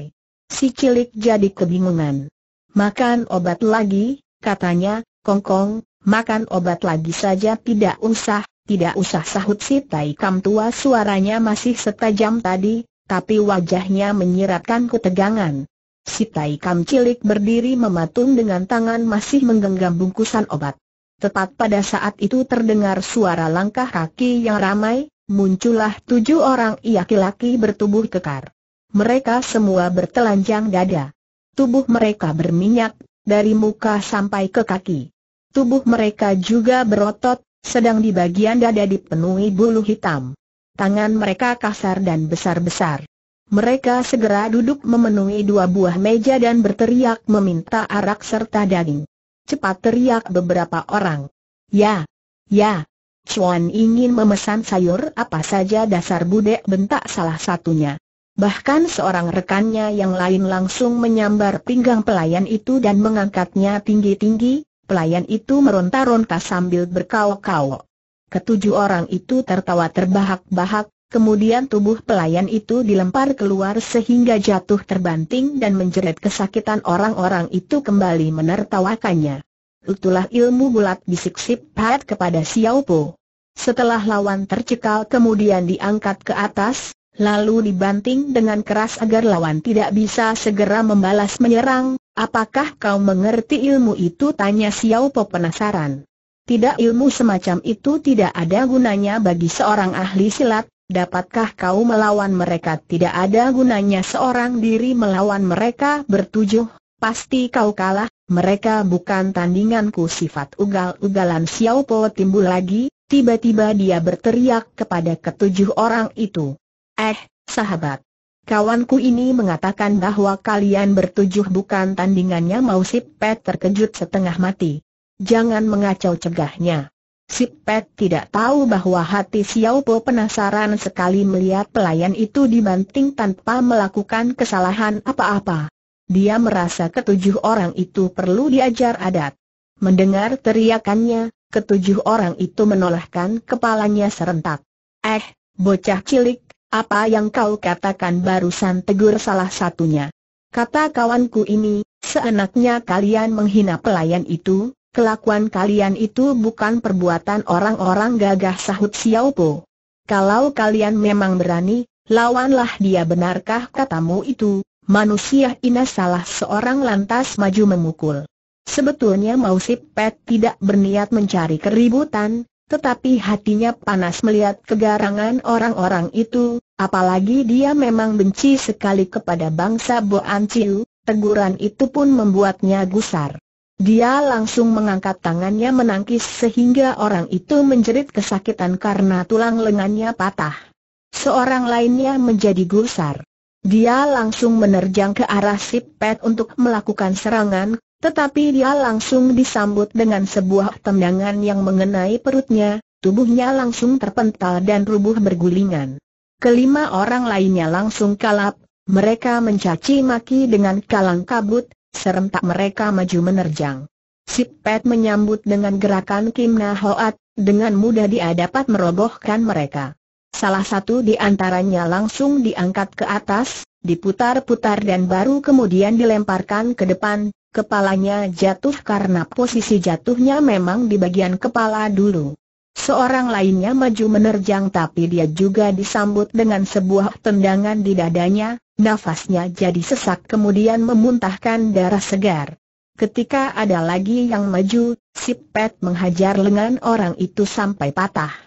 Si cilik jadi kebingungan. Makan obat lagi, katanya, kongkong, makan obat lagi saja tidak usah, tidak usah sahut si Tai Kam tua suaranya masih setajam tadi, tapi wajahnya menyiratkan ketegangan. Si Tai Kam cilik berdiri mematung dengan tangan masih menggenggam bungkusan obat. Tepat pada saat itu terdengar suara langkah kaki yang ramai, muncullah tujuh orang laki-laki bertubuh kekar. Mereka semua bertelanjang dada. Tubuh mereka berminyak, dari muka sampai ke kaki. Tubuh mereka juga berotot, sedang di bagian dada dipenuhi bulu hitam. Tangan mereka kasar dan besar-besar. Mereka segera duduk memenuhi dua buah meja dan berteriak meminta arak serta daging. Cepat teriak beberapa orang. Ya, ya, Chuan ingin memesan sayur apa saja dasar budek bentak salah satunya. Bahkan seorang rekannya yang lain langsung menyambar pinggang pelayan itu dan mengangkatnya tinggi-tinggi, pelayan itu meronta-ronta sambil berkau-kau. Ketujuh orang itu tertawa terbahak-bahak, kemudian tubuh pelayan itu dilempar keluar sehingga jatuh terbanting dan menjerit kesakitan orang-orang itu kembali menertawakannya itulah ilmu bulat bisik Sip Pat kepada Xiao Po. Setelah lawan tercekal kemudian diangkat ke atas, lalu dibanting dengan keras agar lawan tidak bisa segera membalas menyerang, apakah kau mengerti ilmu itu tanya Xiao Po penasaran. Tidak ilmu semacam itu tidak ada gunanya bagi seorang ahli silat, Dapatkah kau melawan mereka? Tidak ada gunanya seorang diri melawan mereka bertujuh, pasti kau kalah, mereka bukan tandinganku sifat ugal-ugalan Xiao Po timbul lagi, tiba-tiba dia berteriak kepada ketujuh orang itu. Eh, sahabat. Kawanku ini mengatakan bahwa kalian bertujuh bukan tandingannya mau si Pet terkejut setengah mati. Jangan mengacau cegahnya. Si Pet tidak tahu bahwa hati Xiao Po penasaran sekali melihat pelayan itu dibanting tanpa melakukan kesalahan apa-apa. Dia merasa ketujuh orang itu perlu diajar adat. Mendengar teriakannya, ketujuh orang itu menolakkan kepalanya serentak. Eh, bocah cilik, apa yang kau katakan barusan tegur salah satunya. Kata kawanku ini, seenaknya kalian menghina pelayan itu, kelakuan kalian itu bukan perbuatan orang-orang gagah sahut Xiaopo. Kalau kalian memang berani, lawanlah dia benarkah katamu itu, manusia ina salah seorang lantas maju memukul. Sebetulnya Mausip Pet tidak berniat mencari keributan, tetapi hatinya panas melihat kegarangan orang-orang itu, apalagi dia memang benci sekali kepada bangsa Boan Chiu, teguran itu pun membuatnya gusar. Dia langsung mengangkat tangannya menangkis sehingga orang itu menjerit kesakitan karena tulang lengannya patah. Seorang lainnya menjadi gusar. Dia langsung menerjang ke arah Sip Pet untuk melakukan serangan, tetapi dia langsung disambut dengan sebuah tendangan yang mengenai perutnya, tubuhnya langsung terpental dan rubuh bergulingan. Kelima orang lainnya langsung kalap, mereka mencaci maki dengan kalang kabut, serentak mereka maju menerjang. Sip Pet menyambut dengan gerakan Kim Na Hoat, dengan mudah dia dapat merobohkan mereka. Salah satu di antaranya langsung diangkat ke atas, diputar-putar dan baru kemudian dilemparkan ke depan, kepalanya jatuh karena posisi jatuhnya memang di bagian kepala dulu. Seorang lainnya maju menerjang tapi dia juga disambut dengan sebuah tendangan di dadanya, nafasnya jadi sesak kemudian memuntahkan darah segar. Ketika ada lagi yang maju, si Pet menghajar lengan orang itu sampai patah.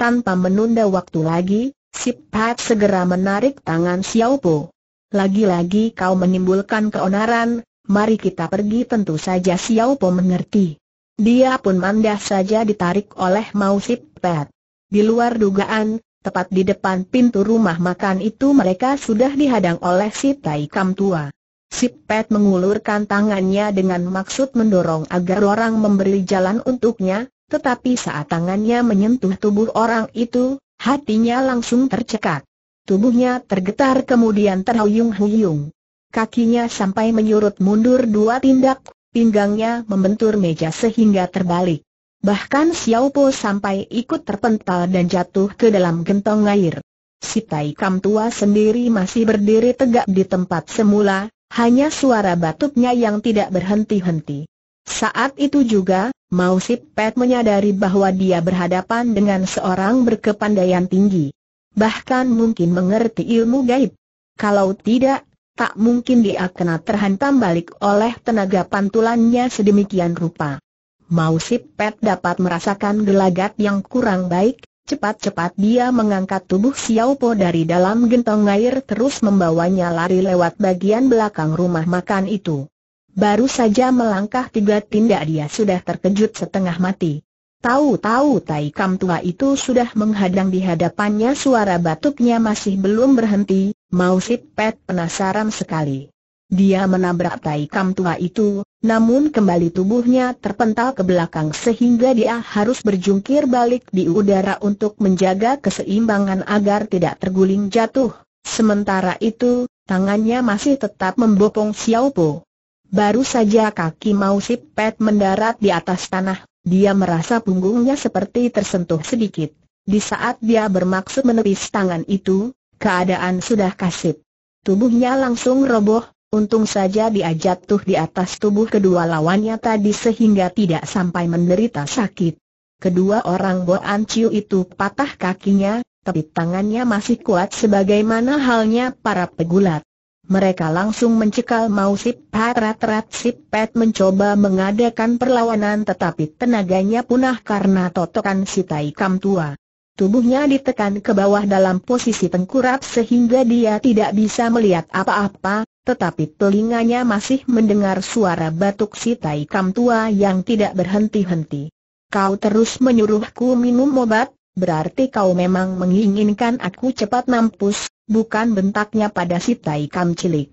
Tanpa menunda waktu lagi, si Pat segera menarik tangan Xiao Po. Lagi-lagi kau menimbulkan keonaran, mari kita pergi tentu saja Xiao Po mengerti. Dia pun mandah saja ditarik oleh Mao Sip Pat. Di luar dugaan, tepat di depan pintu rumah makan itu mereka sudah dihadang oleh si Tai Kam tua. Si Pet mengulurkan tangannya dengan maksud mendorong agar orang memberi jalan untuknya, tetapi saat tangannya menyentuh tubuh orang itu, hatinya langsung tercekat. Tubuhnya tergetar kemudian terhuyung-huyung. Kakinya sampai menyurut mundur dua tindak, pinggangnya membentur meja sehingga terbalik. Bahkan Xiao Po sampai ikut terpental dan jatuh ke dalam gentong air. Si Tai Kam tua sendiri masih berdiri tegak di tempat semula, hanya suara batuknya yang tidak berhenti-henti. Saat itu juga, Mau Pet menyadari bahwa dia berhadapan dengan seorang berkepandaian tinggi. Bahkan mungkin mengerti ilmu gaib. Kalau tidak, tak mungkin dia kena terhantam balik oleh tenaga pantulannya sedemikian rupa. Mau Pet dapat merasakan gelagat yang kurang baik, cepat-cepat dia mengangkat tubuh Xiao Po dari dalam gentong air terus membawanya lari lewat bagian belakang rumah makan itu. Baru saja melangkah tiga tindak dia sudah terkejut setengah mati. Tahu-tahu Tai Kam tua itu sudah menghadang di hadapannya suara batuknya masih belum berhenti, Mau Sit Pet penasaran sekali. Dia menabrak Tai Kam tua itu, namun kembali tubuhnya terpental ke belakang sehingga dia harus berjungkir balik di udara untuk menjaga keseimbangan agar tidak terguling jatuh. Sementara itu, tangannya masih tetap membopong Xiao Po. Baru saja kaki Mausip Pet mendarat di atas tanah, dia merasa punggungnya seperti tersentuh sedikit. Di saat dia bermaksud menepis tangan itu, keadaan sudah kasip. Tubuhnya langsung roboh, untung saja dia jatuh di atas tubuh kedua lawannya tadi sehingga tidak sampai menderita sakit. Kedua orang Boan Chiu itu patah kakinya, tapi tangannya masih kuat sebagaimana halnya para pegulat. Mereka langsung mencekal mau Sip Pat rat rat Sip Pat mencoba mengadakan perlawanan tetapi tenaganya punah karena totokan si Tai Kam tua. Tubuhnya ditekan ke bawah dalam posisi tengkurap sehingga dia tidak bisa melihat apa-apa, tetapi telinganya masih mendengar suara batuk si Tai Kam tua yang tidak berhenti-henti. Kau terus menyuruhku minum obat, Berarti kau memang menginginkan aku cepat nampus, bukan bentaknya pada si Tai cilik.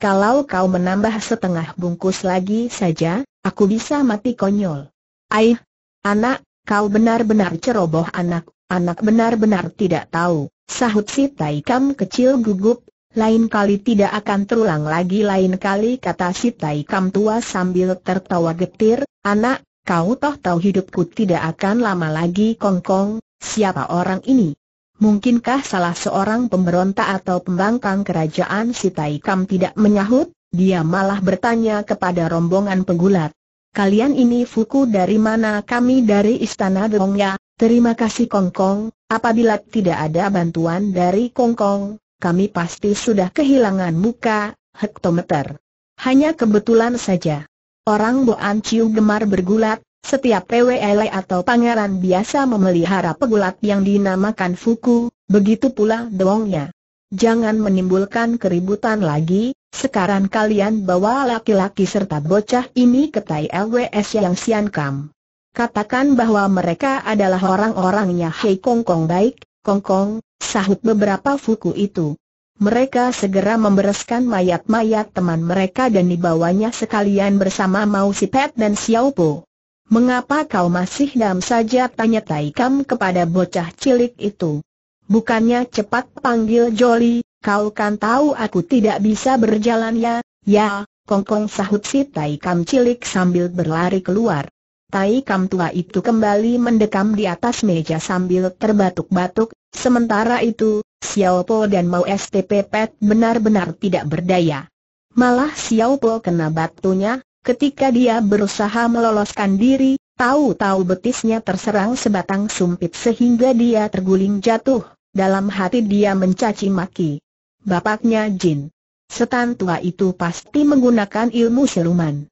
Kalau kau menambah setengah bungkus lagi saja, aku bisa mati konyol. Aih, anak, kau benar-benar ceroboh anak, anak benar-benar tidak tahu, sahut si Tai Kam kecil gugup, lain kali tidak akan terulang lagi lain kali kata si Tai Kam tua sambil tertawa getir, anak, kau toh tahu hidupku tidak akan lama lagi kongkong, Siapa orang ini? Mungkinkah salah seorang pemberontak atau pembangkang kerajaan si Taikam tidak menyahut? Dia malah bertanya kepada rombongan pegulat. Kalian ini fuku dari mana kami dari Istana Dongya, terima kasih Kongkong, apabila tidak ada bantuan dari Kongkong, kami pasti sudah kehilangan muka, hektometer. Hanya kebetulan saja. Orang Boan Ciu gemar bergulat, setiap PWL atau pangeran biasa memelihara pegulat yang dinamakan Fuku, begitu pula doangnya. Jangan menimbulkan keributan lagi, sekarang kalian bawa laki-laki serta bocah ini ke Tai LWS yang Siankam. Katakan bahwa mereka adalah orang-orangnya Hei Kong Kong baik, Kong Kong, sahut beberapa fuku itu. Mereka segera membereskan mayat-mayat teman mereka dan dibawanya sekalian bersama Mao Sipet dan Xiao Po. Mengapa kau masih dam saja tanya Taikam kepada bocah cilik itu? Bukannya cepat panggil Joli, kau kan tahu aku tidak bisa berjalan ya? Ya, kongkong sahut si Taikam cilik sambil berlari keluar. Taikam tua itu kembali mendekam di atas meja sambil terbatuk-batuk, sementara itu, Xiao Po dan Mao STP Pet benar-benar tidak berdaya. Malah Xiao Po kena batunya, Ketika dia berusaha meloloskan diri, tahu-tahu betisnya terserang sebatang sumpit sehingga dia terguling jatuh. Dalam hati dia mencaci maki. Bapaknya Jin. Setan tua itu pasti menggunakan ilmu siluman.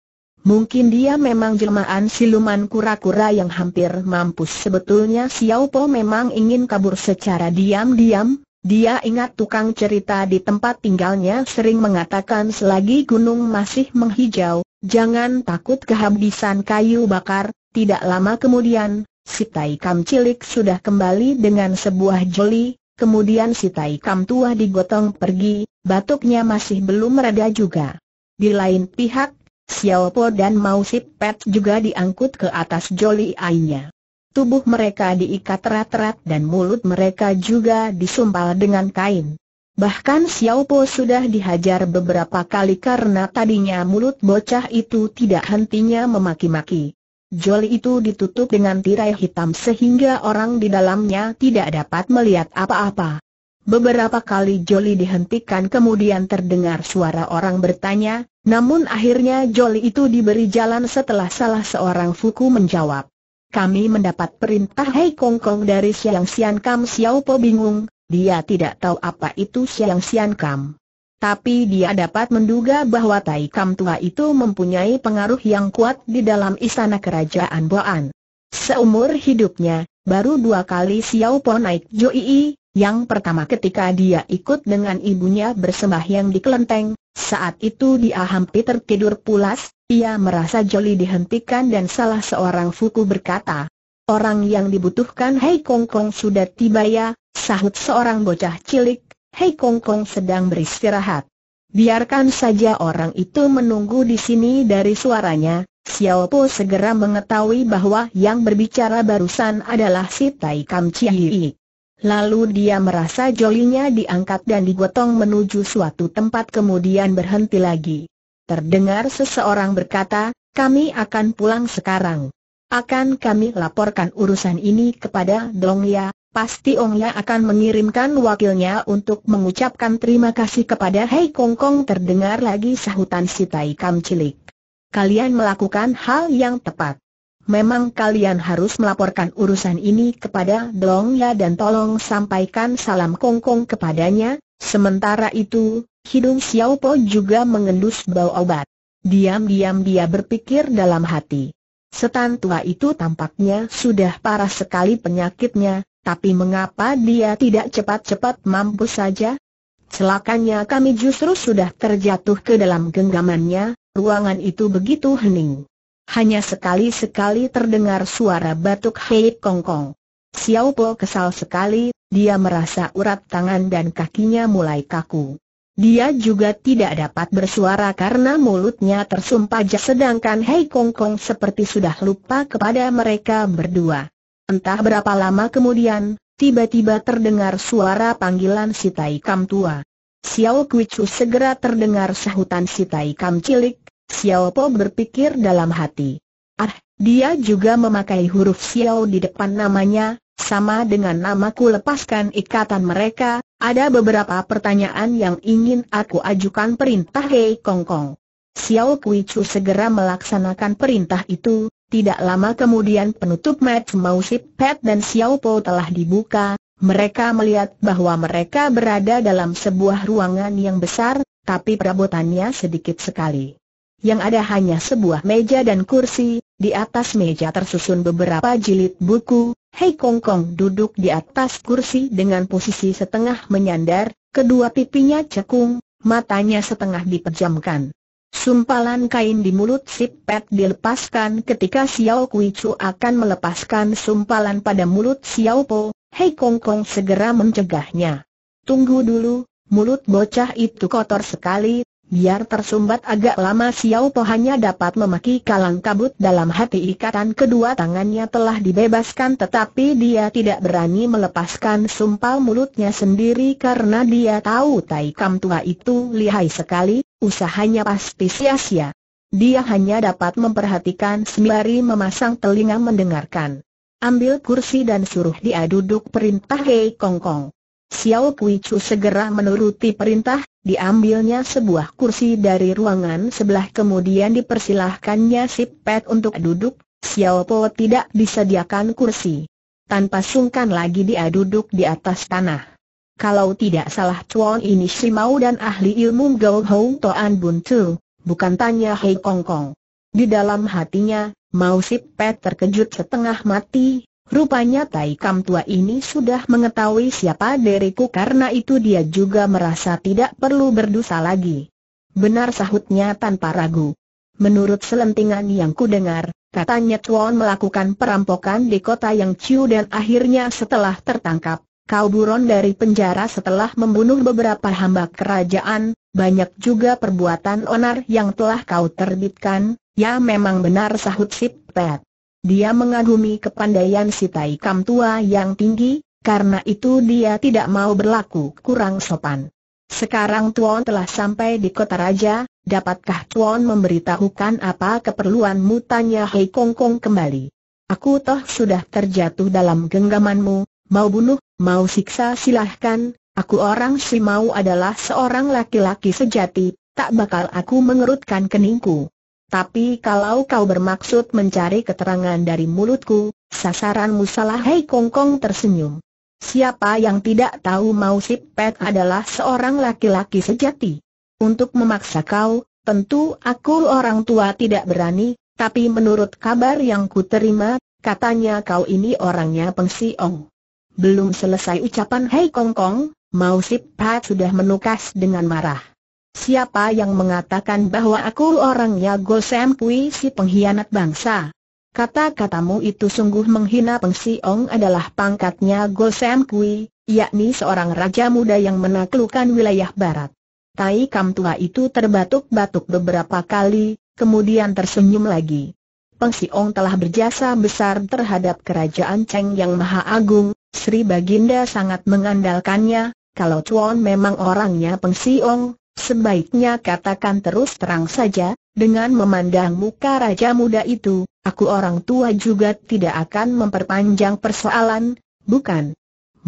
Mungkin dia memang jelmaan siluman kura-kura yang hampir mampus sebetulnya Xiao Po memang ingin kabur secara diam-diam, dia ingat tukang cerita di tempat tinggalnya sering mengatakan selagi gunung masih menghijau, Jangan takut kehabisan kayu bakar, tidak lama kemudian, si Tai Kam cilik sudah kembali dengan sebuah joli, kemudian si Tai Kam tua digotong pergi, batuknya masih belum reda juga. Di lain pihak, Xiao Po dan Mao Sip Pet juga diangkut ke atas joli ainya. Tubuh mereka diikat rat-rat dan mulut mereka juga disumpal dengan kain. Bahkan Xiao Po sudah dihajar beberapa kali karena tadinya mulut bocah itu tidak hentinya memaki-maki. Joli itu ditutup dengan tirai hitam sehingga orang di dalamnya tidak dapat melihat apa-apa. Beberapa kali Joli dihentikan kemudian terdengar suara orang bertanya, namun akhirnya Joli itu diberi jalan setelah salah seorang fuku menjawab. Kami mendapat perintah Hei Kong Kong dari Siang Sian Kam Xiao Po bingung, dia tidak tahu apa itu Siang Sian Kam. Tapi dia dapat menduga bahwa Tai Kam tua itu mempunyai pengaruh yang kuat di dalam istana kerajaan Boan. Seumur hidupnya, baru dua kali Xiao Po naik joii, yang pertama ketika dia ikut dengan ibunya bersembahyang di kelenteng, saat itu dia hampir tertidur pulas, ia merasa joli dihentikan dan salah seorang fuku berkata, orang yang dibutuhkan Hei Kong Kong sudah tiba ya, sahut seorang bocah cilik, Hei Kong Kong sedang beristirahat. Biarkan saja orang itu menunggu di sini dari suaranya, Xiao Po segera mengetahui bahwa yang berbicara barusan adalah si Tai Kam Chiyi. Lalu dia merasa jolinya diangkat dan digotong menuju suatu tempat kemudian berhenti lagi. Terdengar seseorang berkata, kami akan pulang sekarang. Akan kami laporkan urusan ini kepada Dong Ya, pasti Ong Ya akan mengirimkan wakilnya untuk mengucapkan terima kasih kepada Hei Kong Kong terdengar lagi sahutan si Tai cilik. Kalian melakukan hal yang tepat. Memang kalian harus melaporkan urusan ini kepada Dong Ya dan tolong sampaikan salam Kong Kong kepadanya, sementara itu, hidung Xiao Po juga mengendus bau obat. Diam-diam dia berpikir dalam hati. Setan tua itu tampaknya sudah parah sekali penyakitnya, tapi mengapa dia tidak cepat-cepat mampus saja? Celakanya kami justru sudah terjatuh ke dalam genggamannya, ruangan itu begitu hening. Hanya sekali-sekali terdengar suara batuk hei kongkong. kong. Xiao Po kesal sekali, dia merasa urat tangan dan kakinya mulai kaku. Dia juga tidak dapat bersuara karena mulutnya tersumpah sedangkan Hei Kong Kong seperti sudah lupa kepada mereka berdua. Entah berapa lama kemudian, tiba-tiba terdengar suara panggilan si Tai Kam tua. Xiao Kuichu segera terdengar sahutan si Tai Kam cilik, Xiao Po berpikir dalam hati. Ah, dia juga memakai huruf Xiao di depan namanya, sama dengan namaku lepaskan ikatan mereka, ada beberapa pertanyaan yang ingin aku ajukan perintah Hei Kong Kong. Xiao Kui Chu segera melaksanakan perintah itu, tidak lama kemudian penutup match Mausip Pet dan Xiao Po telah dibuka, mereka melihat bahwa mereka berada dalam sebuah ruangan yang besar, tapi perabotannya sedikit sekali. Yang ada hanya sebuah meja dan kursi, di atas meja tersusun beberapa jilid buku, Hei Kong Kong duduk di atas kursi dengan posisi setengah menyandar, kedua pipinya cekung, matanya setengah dipejamkan. Sumpalan kain di mulut si Pet dilepaskan ketika Xiao Kui Chu akan melepaskan sumpalan pada mulut Xiao Po, Hei Kong Kong segera mencegahnya. Tunggu dulu, mulut bocah itu kotor sekali, Biar tersumbat agak lama Xiao Po hanya dapat memaki kalang kabut dalam hati ikatan kedua tangannya telah dibebaskan tetapi dia tidak berani melepaskan sumpal mulutnya sendiri karena dia tahu Tai Kam Tua itu lihai sekali, usahanya pasti sia-sia. Dia hanya dapat memperhatikan sembari memasang telinga mendengarkan. Ambil kursi dan suruh dia duduk perintah Hei Kong Kong. Xiao Kui Chu segera menuruti perintah, diambilnya sebuah kursi dari ruangan sebelah kemudian dipersilahkannya si Pet untuk duduk, Xiao Po tidak disediakan kursi. Tanpa sungkan lagi dia duduk di atas tanah. Kalau tidak salah Chuan ini si mau dan ahli ilmu Gao Hou Toan Bun Tu, bukan tanya Hei Kong Kong. Di dalam hatinya, Mao si Pet terkejut setengah mati, Rupanya Tai Kam tua ini sudah mengetahui siapa diriku karena itu dia juga merasa tidak perlu berdosa lagi. Benar sahutnya tanpa ragu. Menurut selentingan yang kudengar, katanya Tuan melakukan perampokan di kota yang Ciu dan akhirnya setelah tertangkap, kau buron dari penjara setelah membunuh beberapa hamba kerajaan, banyak juga perbuatan onar yang telah kau terbitkan, ya memang benar sahut Sip Pet. Dia mengagumi kepandaian si Tai Kam tua yang tinggi, karena itu dia tidak mau berlaku kurang sopan. Sekarang Tuan telah sampai di kota raja, dapatkah Tuan memberitahukan apa keperluanmu? Tanya Hei Kong Kong kembali. Aku toh sudah terjatuh dalam genggamanmu, mau bunuh, mau siksa silahkan, aku orang si mau adalah seorang laki-laki sejati, tak bakal aku mengerutkan keningku. Tapi kalau kau bermaksud mencari keterangan dari mulutku, sasaranmu salah Hei Kong Kong tersenyum. Siapa yang tidak tahu Mau Sip Pet adalah seorang laki-laki sejati. Untuk memaksa kau, tentu aku orang tua tidak berani, tapi menurut kabar yang ku terima, katanya kau ini orangnya pengsiong. Belum selesai ucapan Hei Kong Kong, Mau Sip Pet sudah menukas dengan marah. Siapa yang mengatakan bahwa aku orangnya Gosem Kui si pengkhianat bangsa? Kata-katamu itu sungguh menghina Peng Siong adalah pangkatnya Gosem Kui, yakni seorang raja muda yang menaklukkan wilayah barat. Tai Kam Tua itu terbatuk-batuk beberapa kali, kemudian tersenyum lagi. Peng Siong telah berjasa besar terhadap kerajaan Cheng yang maha agung, Sri Baginda sangat mengandalkannya, kalau Chuan memang orangnya Peng Siong, Sebaiknya katakan terus terang saja, dengan memandang muka raja muda itu, aku orang tua juga tidak akan memperpanjang persoalan, bukan?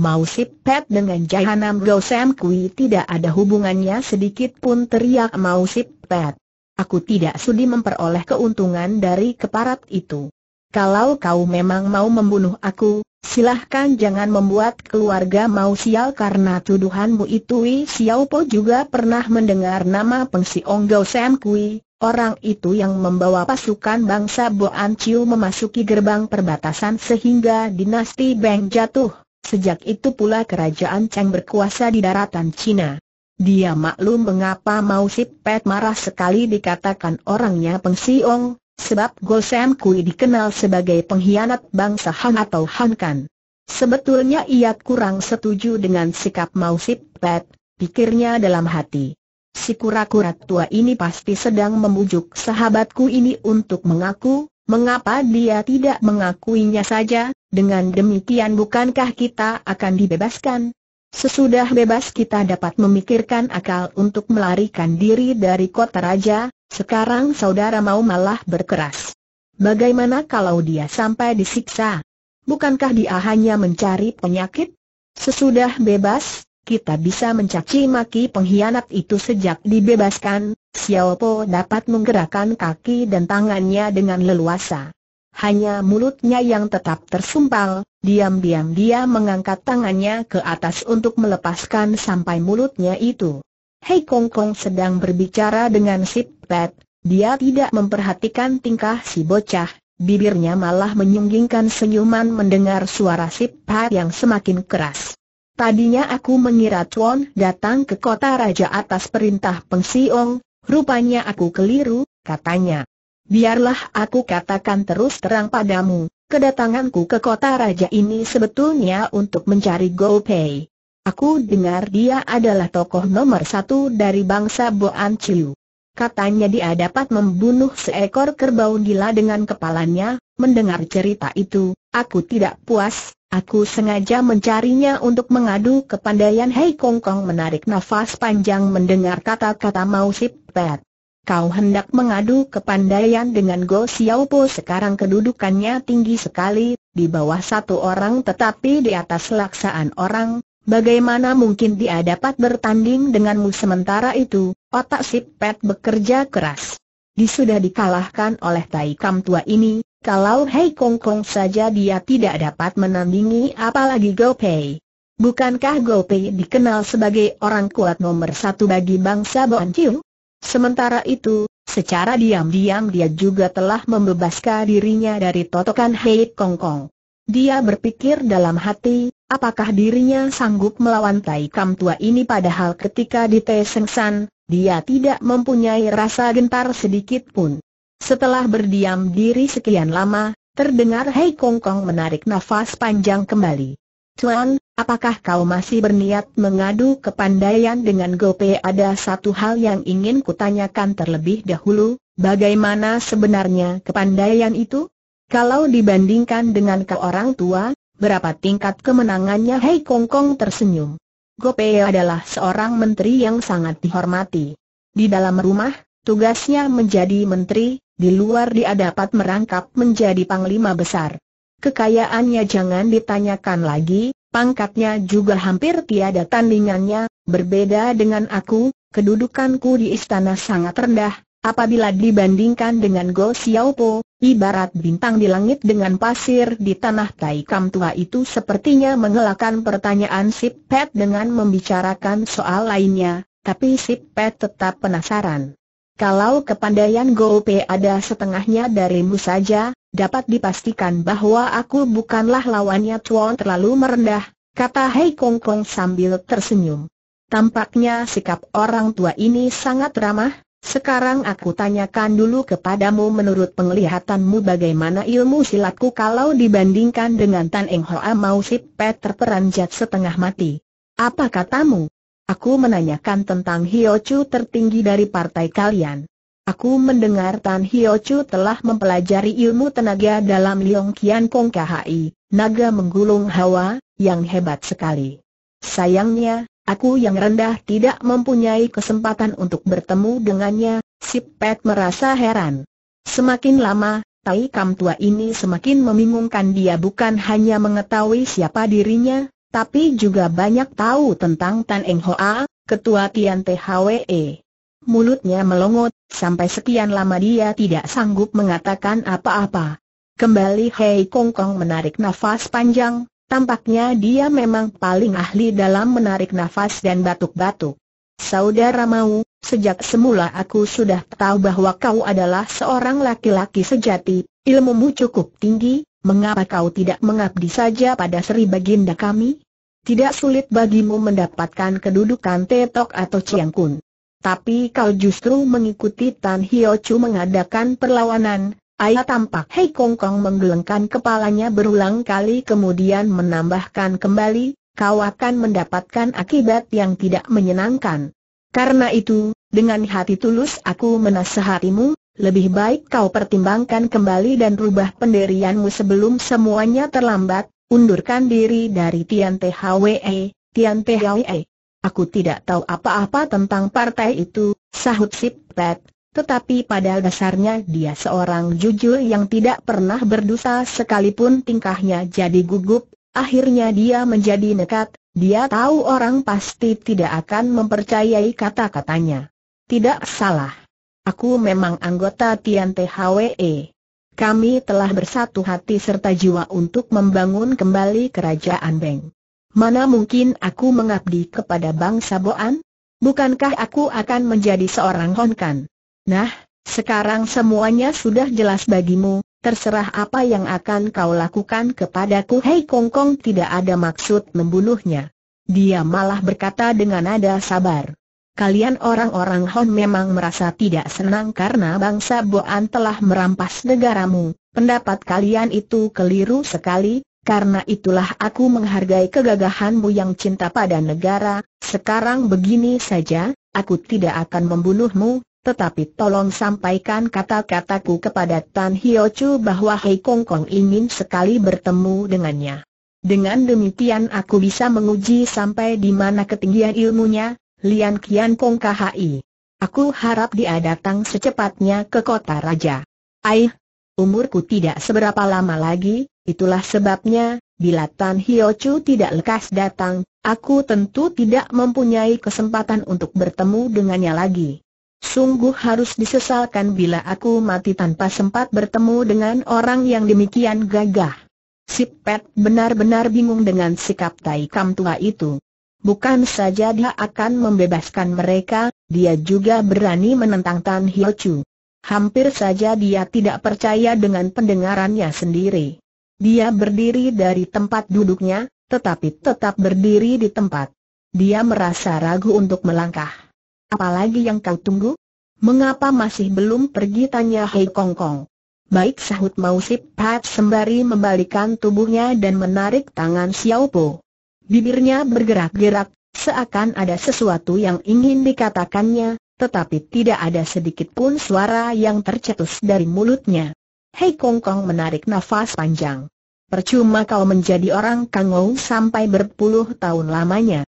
Mau pet dengan Jahanam Gosem Kui tidak ada hubungannya sedikit pun teriak Mau pet. Aku tidak sudi memperoleh keuntungan dari keparat itu. Kalau kau memang mau membunuh aku, silahkan jangan membuat keluarga mau sial karena tuduhanmu itu Wei Xiao juga pernah mendengar nama Peng Siong Gao Sam Kui, orang itu yang membawa pasukan bangsa Boan Chiu memasuki gerbang perbatasan sehingga dinasti Beng jatuh. Sejak itu pula kerajaan Cheng berkuasa di daratan Cina. Dia maklum mengapa Mao pet marah sekali dikatakan orangnya Peng Siong, Sebab Go Sam Kui dikenal sebagai pengkhianat bangsa Han atau Kan. Sebetulnya ia kurang setuju dengan sikap Sip Pet, pikirnya dalam hati. Si kura-kura tua ini pasti sedang membujuk sahabatku ini untuk mengaku, mengapa dia tidak mengakuinya saja, dengan demikian bukankah kita akan dibebaskan? Sesudah bebas kita dapat memikirkan akal untuk melarikan diri dari kota raja, sekarang saudara mau malah berkeras. Bagaimana kalau dia sampai disiksa? Bukankah dia hanya mencari penyakit? Sesudah bebas, kita bisa mencaci maki pengkhianat itu sejak dibebaskan, Xiaopo dapat menggerakkan kaki dan tangannya dengan leluasa. Hanya mulutnya yang tetap tersumpal, diam-diam dia mengangkat tangannya ke atas untuk melepaskan sampai mulutnya itu. Hei Kong Kong sedang berbicara dengan si Pet, dia tidak memperhatikan tingkah si bocah, bibirnya malah menyunggingkan senyuman mendengar suara si Pet yang semakin keras. Tadinya aku mengira Tuan datang ke kota raja atas perintah Peng Siong, rupanya aku keliru, katanya. Biarlah aku katakan terus terang padamu, kedatanganku ke kota raja ini sebetulnya untuk mencari Go Pei. Aku dengar dia adalah tokoh nomor satu dari bangsa Boan Chiu. Katanya dia dapat membunuh seekor kerbau gila dengan kepalanya, mendengar cerita itu, aku tidak puas, aku sengaja mencarinya untuk mengadu kepandaian Hei Kong Kong menarik nafas panjang mendengar kata-kata Mau Sip Kau hendak mengadu ke kepandaian dengan Go Xiao Po sekarang kedudukannya tinggi sekali, di bawah satu orang tetapi di atas laksaan orang, Bagaimana mungkin dia dapat bertanding denganmu sementara itu, otak si Pet bekerja keras. Dia sudah dikalahkan oleh Tai Kam tua ini, kalau Hei Kong Kong saja dia tidak dapat menandingi apalagi Go Pei. Bukankah Go Pei dikenal sebagai orang kuat nomor satu bagi bangsa Boan Chiu? Sementara itu, secara diam-diam dia juga telah membebaskan dirinya dari totokan Hei Kong Kong. Dia berpikir dalam hati, apakah dirinya sanggup melawan Tai Kam Tua ini padahal ketika di Tai Seng San, dia tidak mempunyai rasa gentar sedikit pun. Setelah berdiam diri sekian lama, terdengar Hei Kong Kong menarik nafas panjang kembali. Tuan, apakah kau masih berniat mengadu kepandaian dengan Gope? Ada satu hal yang ingin kutanyakan terlebih dahulu, bagaimana sebenarnya kepandaian itu? Kalau dibandingkan dengan ke orang tua, berapa tingkat kemenangannya Hei Kong Kong tersenyum. Gopei adalah seorang menteri yang sangat dihormati. Di dalam rumah, tugasnya menjadi menteri, di luar dia dapat merangkap menjadi panglima besar. Kekayaannya jangan ditanyakan lagi, pangkatnya juga hampir tiada tandingannya, berbeda dengan aku, kedudukanku di istana sangat rendah, Apabila dibandingkan dengan Go Xiaopo, ibarat bintang di langit dengan pasir di tanah Tai Kam Tua itu sepertinya mengelakkan pertanyaan Sip Pet dengan membicarakan soal lainnya, tapi Sip Pet tetap penasaran. Kalau kepandaian Go Pe ada setengahnya darimu saja, dapat dipastikan bahwa aku bukanlah lawannya Tuan terlalu merendah, kata Hei Kong Kong sambil tersenyum. Tampaknya sikap orang tua ini sangat ramah, sekarang aku tanyakan dulu kepadamu menurut penglihatanmu bagaimana ilmu silatku kalau dibandingkan dengan Tan Eng Hoa Mau Sip Pet terperanjat setengah mati. Apa katamu? Aku menanyakan tentang Chu tertinggi dari partai kalian. Aku mendengar Tan Chu telah mempelajari ilmu tenaga dalam Liong Kian Kong KHI, naga menggulung hawa, yang hebat sekali. Sayangnya, Aku yang rendah tidak mempunyai kesempatan untuk bertemu dengannya, si Pet merasa heran. Semakin lama, Tai Kam tua ini semakin membingungkan dia bukan hanya mengetahui siapa dirinya, tapi juga banyak tahu tentang Tan Eng Hoa, ketua Tian THWE. Mulutnya melongot, sampai sekian lama dia tidak sanggup mengatakan apa-apa. Kembali Hei Kong Kong menarik nafas panjang, Tampaknya dia memang paling ahli dalam menarik nafas dan batuk-batuk. Saudara mau, sejak semula aku sudah tahu bahwa kau adalah seorang laki-laki sejati, ilmumu cukup tinggi, mengapa kau tidak mengabdi saja pada Sri Baginda kami? Tidak sulit bagimu mendapatkan kedudukan tetok atau ciangkun. Tapi kau justru mengikuti Tan Hio Chu mengadakan perlawanan, Ayah tampak Hei Kong Kong menggelengkan kepalanya berulang kali kemudian menambahkan kembali, kau akan mendapatkan akibat yang tidak menyenangkan. Karena itu, dengan hati tulus aku menasehatimu, lebih baik kau pertimbangkan kembali dan rubah penderianmu sebelum semuanya terlambat, undurkan diri dari Tian THWE, Tian THWE. Aku tidak tahu apa-apa tentang partai itu, sahut Sip Pet, tetapi pada dasarnya dia seorang jujur yang tidak pernah berdosa sekalipun tingkahnya jadi gugup, akhirnya dia menjadi nekat, dia tahu orang pasti tidak akan mempercayai kata-katanya. Tidak salah. Aku memang anggota Tian THWE. Kami telah bersatu hati serta jiwa untuk membangun kembali kerajaan Beng. Mana mungkin aku mengabdi kepada bangsa Boan? Bukankah aku akan menjadi seorang Honkan? Nah, sekarang semuanya sudah jelas bagimu, terserah apa yang akan kau lakukan kepadaku Hei Kong Kong tidak ada maksud membunuhnya. Dia malah berkata dengan nada sabar. Kalian orang-orang Hon memang merasa tidak senang karena bangsa Boan telah merampas negaramu. Pendapat kalian itu keliru sekali, karena itulah aku menghargai kegagahanmu yang cinta pada negara. Sekarang begini saja, aku tidak akan membunuhmu, tetapi tolong sampaikan kata-kataku kepada Tan Hio Chu bahwa Hei Kong Kong ingin sekali bertemu dengannya. Dengan demikian aku bisa menguji sampai di mana ketinggian ilmunya, Lian Kian Kong KHI. Aku harap dia datang secepatnya ke kota raja. Aih, umurku tidak seberapa lama lagi, itulah sebabnya, bila Tan Hio Chu tidak lekas datang, aku tentu tidak mempunyai kesempatan untuk bertemu dengannya lagi. Sungguh harus disesalkan bila aku mati tanpa sempat bertemu dengan orang yang demikian gagah. Si Pet benar-benar bingung dengan sikap Tai Kam tua itu. Bukan saja dia akan membebaskan mereka, dia juga berani menentang Tan Hyo Chu. Hampir saja dia tidak percaya dengan pendengarannya sendiri. Dia berdiri dari tempat duduknya, tetapi tetap berdiri di tempat. Dia merasa ragu untuk melangkah. Apalagi yang kau tunggu? Mengapa masih belum pergi tanya Hei Kong Kong? Baik sahut Mausip Pat sembari membalikan tubuhnya dan menarik tangan Xiao Po. Bibirnya bergerak-gerak, seakan ada sesuatu yang ingin dikatakannya, tetapi tidak ada sedikit pun suara yang tercetus dari mulutnya. Hei Kong Kong menarik nafas panjang. Percuma kau menjadi orang kangou sampai berpuluh tahun lamanya.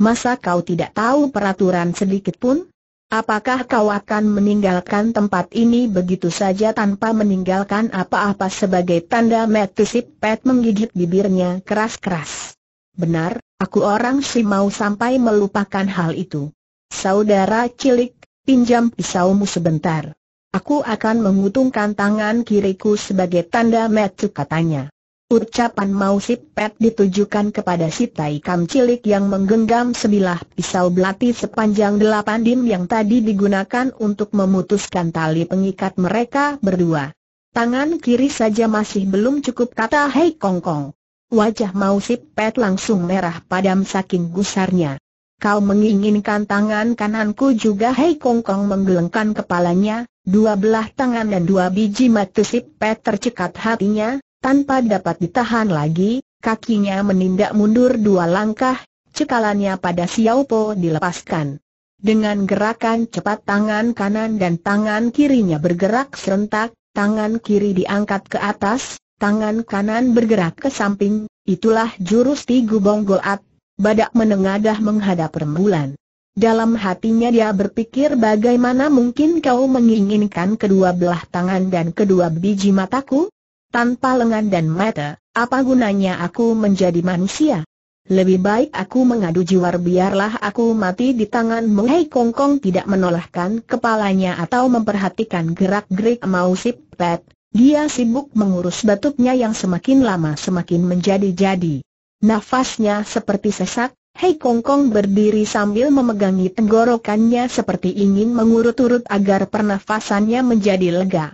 Masa kau tidak tahu peraturan sedikit pun? Apakah kau akan meninggalkan tempat ini begitu saja tanpa meninggalkan apa-apa sebagai tanda metisip pet menggigit bibirnya keras-keras? Benar, aku orang si mau sampai melupakan hal itu. Saudara cilik, pinjam pisaumu sebentar. Aku akan mengutungkan tangan kiriku sebagai tanda metu katanya. Ucapan Mausip Pet ditujukan kepada si Tai Kam cilik yang menggenggam sebilah pisau belati sepanjang delapan dim yang tadi digunakan untuk memutuskan tali pengikat mereka berdua. Tangan kiri saja masih belum cukup kata Hei Kong Kong. Wajah Mausip Pet langsung merah padam saking gusarnya. Kau menginginkan tangan kananku juga Hei Kong Kong menggelengkan kepalanya, dua belah tangan dan dua biji mata Sip Pet tercekat hatinya, tanpa dapat ditahan lagi, kakinya menindak mundur dua langkah, cekalannya pada Po dilepaskan. Dengan gerakan cepat tangan kanan dan tangan kirinya bergerak serentak, tangan kiri diangkat ke atas, tangan kanan bergerak ke samping, itulah jurus Tigu Bonggolat, badak menengadah menghadap rembulan. Dalam hatinya dia berpikir bagaimana mungkin kau menginginkan kedua belah tangan dan kedua biji mataku? Tanpa lengan dan mata, apa gunanya aku menjadi manusia? Lebih baik aku mengadu jiwar biarlah aku mati di tanganmu Hei Kongkong tidak menolakkan kepalanya atau memperhatikan gerak-gerik mau Sip Pet Dia sibuk mengurus batuknya yang semakin lama semakin menjadi-jadi Nafasnya seperti sesak Hei Kong Kong berdiri sambil memegangi tenggorokannya seperti ingin mengurut-urut agar pernafasannya menjadi lega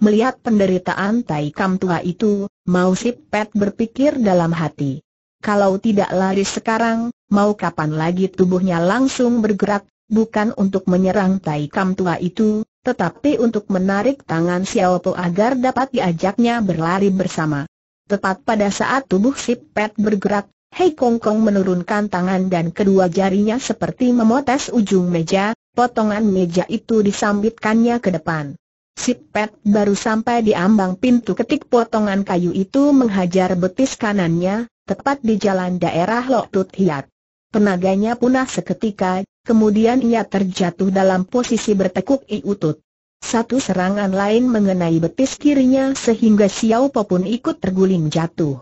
Melihat penderitaan Tai Kam tua itu, Mau Sip Pet berpikir dalam hati. Kalau tidak lari sekarang, mau kapan lagi tubuhnya langsung bergerak, bukan untuk menyerang Tai Kam tua itu, tetapi untuk menarik tangan Xiao Po agar dapat diajaknya berlari bersama. Tepat pada saat tubuh Sip Pet bergerak, Hei Kong Kong menurunkan tangan dan kedua jarinya seperti memotes ujung meja, potongan meja itu disambitkannya ke depan. Si Pet baru sampai di ambang pintu ketik potongan kayu itu menghajar betis kanannya, tepat di jalan daerah Loktut Hiat. Tenaganya punah seketika, kemudian ia terjatuh dalam posisi bertekuk iutut. Satu serangan lain mengenai betis kirinya sehingga Xiao Po pun ikut terguling jatuh.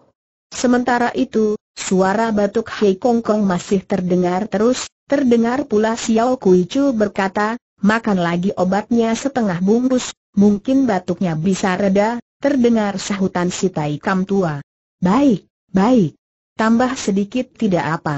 Sementara itu, suara batuk Hei Kong Kong masih terdengar terus, terdengar pula Xiao Kui Chu berkata, makan lagi obatnya setengah bungkus, mungkin batuknya bisa reda, terdengar sahutan si Tai Kam tua. Baik, baik. Tambah sedikit tidak apa.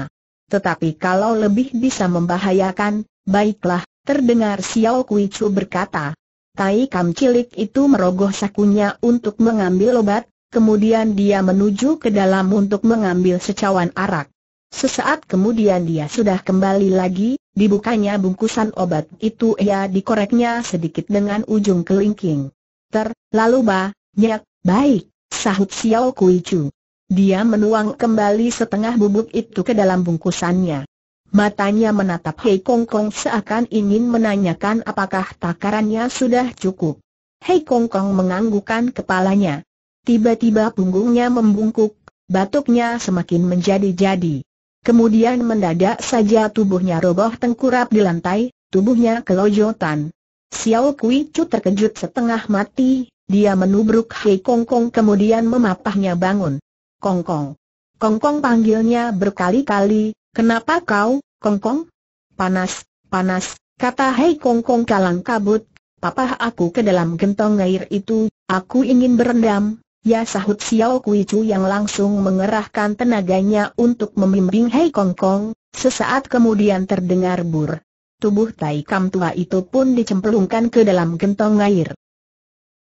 Tetapi kalau lebih bisa membahayakan, baiklah, terdengar Xiao Kui Chu berkata. Tai Kam cilik itu merogoh sakunya untuk mengambil obat, kemudian dia menuju ke dalam untuk mengambil secawan arak. Sesaat kemudian dia sudah kembali lagi, Dibukanya bungkusan obat itu ia dikoreknya sedikit dengan ujung kelingking. Ter, lalu ba, nyak, baik, sahut Xiao Kui Chu. Dia menuang kembali setengah bubuk itu ke dalam bungkusannya. Matanya menatap Hei Kong Kong seakan ingin menanyakan apakah takarannya sudah cukup. Hei Kong Kong menganggukkan kepalanya. Tiba-tiba punggungnya membungkuk, batuknya semakin menjadi-jadi. Kemudian mendadak saja tubuhnya roboh tengkurap di lantai, tubuhnya kelojotan. Xiao Kui Chu terkejut setengah mati, dia menubruk Hei Kong Kong kemudian memapahnya bangun. Kong Kong. Kong Kong panggilnya berkali-kali, kenapa kau, Kong Kong? Panas, panas, kata Hei Kong Kong kalang kabut, papah aku ke dalam gentong air itu, aku ingin berendam, Ya sahut Xiao Kui Chu yang langsung mengerahkan tenaganya untuk membimbing Hei Kong Kong, sesaat kemudian terdengar bur. Tubuh Tai Kam tua itu pun dicemplungkan ke dalam gentong air.